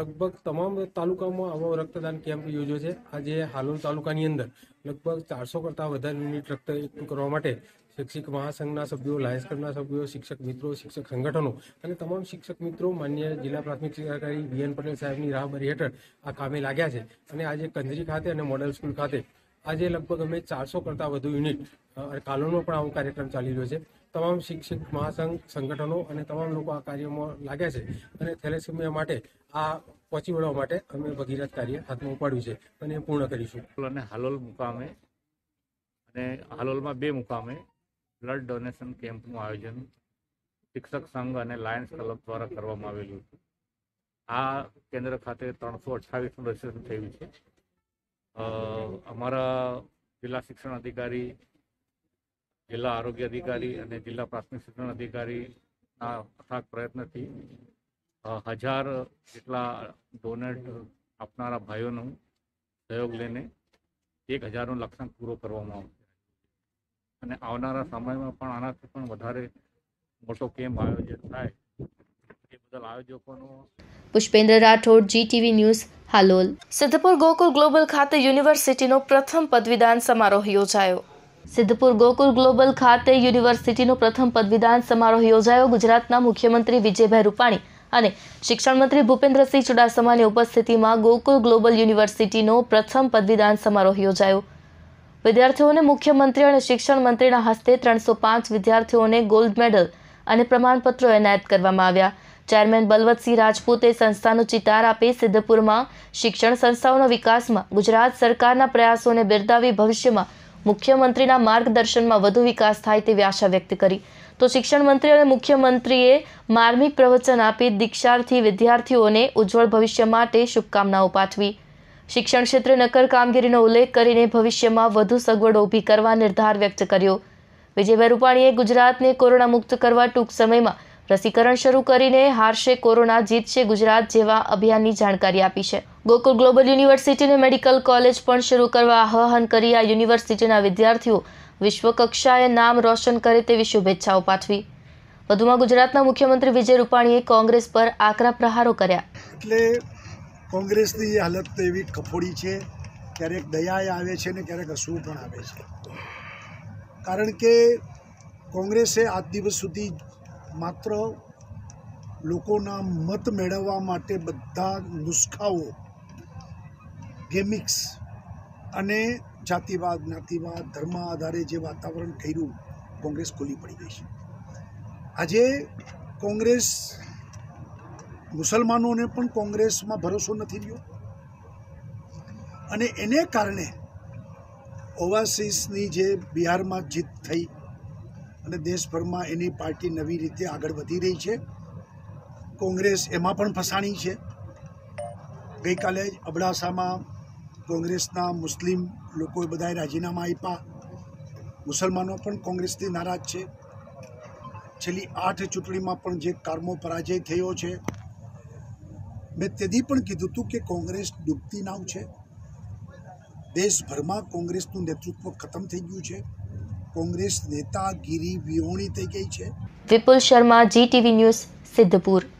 Speaker 5: લગભગ તમામ તાલુકામાં આવો રક્તદાન કેમ્પ યોજ્યો છે આજે હાલોલ તાલુકાની અંદર લગભગ ચારસો કરતાં વધારે યુનિટ રક્ત એકઠું કરવા માટે શિક્ષક મહાસંઘના સભ્યો લાયન્સ ક્લબના સભ્યો શિક્ષક મિત્રો શિક્ષક સંગઠનો અને તમામ શિક્ષક મિત્રો માન્ય જિલ્લા પ્રાથમિક શિક્ષણાધિકારી બીએન પટેલ સાહેબની રાહબરી હેઠળ આ કામે લાગ્યા છે અને આજે કંજરી ખાતે અને મોડલ સ્કૂલ ખાતે આજે લગભગ અમે ચારસો કરતાં વધુ યુનિટ કાલોનો પણ આવો કાર્યક્રમ ચાલી રહ્યો છે તમામ શિક્ષક મહાસંઘ સંગઠનો અને તમામ લોકો આ કાર્યમાં લાગ્યા છે અને થેલેસેમિયા માટે આ પહોંચી વળવા માટે અમે ભગીરથ કાર્ય હાથમાં ઉપાડ્યું છે અને એ પૂર્ણ
Speaker 2: કરીશું અને હાલોલ મુકામે અને હાલોલમાં બે મુકામે બ્લડ ડોનેશન કેમ્પનું આયોજન શિક્ષક સંઘ અને લાયન્સ ક્લબ દ્વારા કરવામાં આવેલું હતું આ કેન્દ્ર ખાતે ત્રણસો અઠ્ઠાવીસનું રજીસ્ટ્રેશન થયું છે અમારા જિલ્લા શિક્ષણ અધિકારી જિલ્લા આરોગ્ય અધિકારી અને જિલ્લા પ્રાથમિક શિક્ષણ અધિકારીના અથાગ પ્રયત્નથી હજાર જેટલા ડોનેટ આપનારા ભાઈઓનો સહયોગ લઈને એક હજારનો લક્ષ્યાંક પૂરો કરવામાં આવશે અને આવનારા સમયમાં પણ આનાથી પણ વધારે મોટો કેમ્પ આયોજન થાય એ બદલ આયોજકોનો
Speaker 1: Pushpendra Rathod GTV news Halol Sidhpur Gokul Global ખાતે યુનિવર્સિટીનો પ્રથમ પદવીદાન સમારોહ યોજાયો સિદ્ધપુર ગોકુલ ગ્લોબલ ખાતે યુનિવર્સિટીનો પ્રથમ પદવીદાન સમારોહ યોજાયો ગુજરાતના મુખ્યમંત્રી વિજયભાઈ રૂપાણી અને શિક્ષણમંત્રી ભૂપેન્દ્રસિંહ ચુડાસમાની ઉપસ્થિતિમાં ગોકુલ ગ્લોબલ યુનિવર્સિટીનો પ્રથમ પદવીદાન સમારોહ યોજાયો વિદ્યાર્થીઓને મુખ્યમંત્રી અને શિક્ષણ મંત્રીના હસ્તે ત્રણસો પાંચ વિદ્યાર્થીઓને ગોલ્ડ મેડલ અને પ્રમાણપત્રો એનાયત કરવામાં આવ્યા ચેરમેન બલવતસિંહ રાજપૂતે સંસ્થાનો ચિતાર આપી સિદ્ધપુરમાં શિક્ષણ સંસ્થાઓના વિકાસમાં ગુજરાત સરકારના પ્રયાસોને બિરદાવી ભવિષ્યમાં મુખ્યમંત્રીના માર્ગદર્શનમાં વધુ વિકાસ થાય તેવી આશા વ્યક્ત કરી તો શિક્ષણ મંત્રી અને મુખ્યમંત્રીએ માર્મિક પ્રવચન આપી દીક્ષાર્થી વિદ્યાર્થીઓને ઉજ્જવળ ભવિષ્ય માટે શુભકામનાઓ પાઠવી શિક્ષણ ક્ષેત્રે નક્કર કામગીરીનો ઉલ્લેખ કરીને ભવિષ્યમાં વધુ સગવડ ઊભી કરવા નિર્ધાર વ્યક્ત કર્યો વિજયભાઈ રૂપાણીએ ગુજરાતને કોરોના મુક્ત કરવા ટૂંક સમયમાં રસીકરણ શરૂ કરીને હારશે કોરોના જીતશે ગુજરાત જેવા અભિયાનની જાણકારી આપી છે ગોકુલ ગ્લોબલ યુનિવર્સિટીને મેડિકલ કોલેજ પણ શરૂ કરવા આહવાન કરી આ યુનિવર્સિટીના વિદ્યાર્થીઓ વિશ્વકક્ષાએ નામ રોશન કરે તેવી શુભેચ્છાઓ પાઠવી વધુમાં ગુજરાતના મુખ્યમંત્રી વિજય રૂપાણીએ કોંગ્રેસ પર આકરા પ્રહારો કર્યા
Speaker 7: એટલે કોંગ્રેસની હાલત તો એવી કફોડી છે ક્યારેક દયાએ આવે છે ને ક્યારેક હસવું પણ આવે છે કારણ કે કોંગ્રેસે આજ દિવસ સુધી માત્ર લોકોના મત મેળવવા માટે બધા નુસ્ખાઓ ગેમિક્સ અને જાતિવાદ જ્ઞાતિવાદ ધર્મ આધારે જે વાતાવરણ ઠર્યું કોંગ્રેસ ખુલ્લી પડી ગઈ છે આજે કોંગ્રેસ મુસલમાનોને પણ કોંગ્રેસમાં ભરોસો નથી રહ્યો અને એને કારણે ઓવાસીસની જે બિહારમાં જીત થઈ અને દેશભરમાં એની પાર્ટી નવી રીતે આગળ વધી રહી છે કોંગ્રેસ એમાં પણ ફસાણી છે ગઈકાલે જ અબડાસામાં કોંગ્રેસના મુસ્લિમ લોકોએ બધાએ રાજીનામા આપ્યા મુસલમાનો પણ કોંગ્રેસથી નારાજ છે છેલ્લી આઠ ચૂંટણીમાં પણ જે કારમો પરાજય થયો છે મેં તેથી પણ કીધું હતું કે કોંગ્રેસ ડૂબતી નાવ છે દેશભરમાં કોંગ્રેસનું નેતૃત્વ ખતમ થઈ ગયું છે કોંગ્રેસ નેતા નેતાગીરી વિહોણી થઈ ગઈ છે
Speaker 1: વિપુલ શર્મા જીટીવી ન્યૂઝ સિદ્ધપુર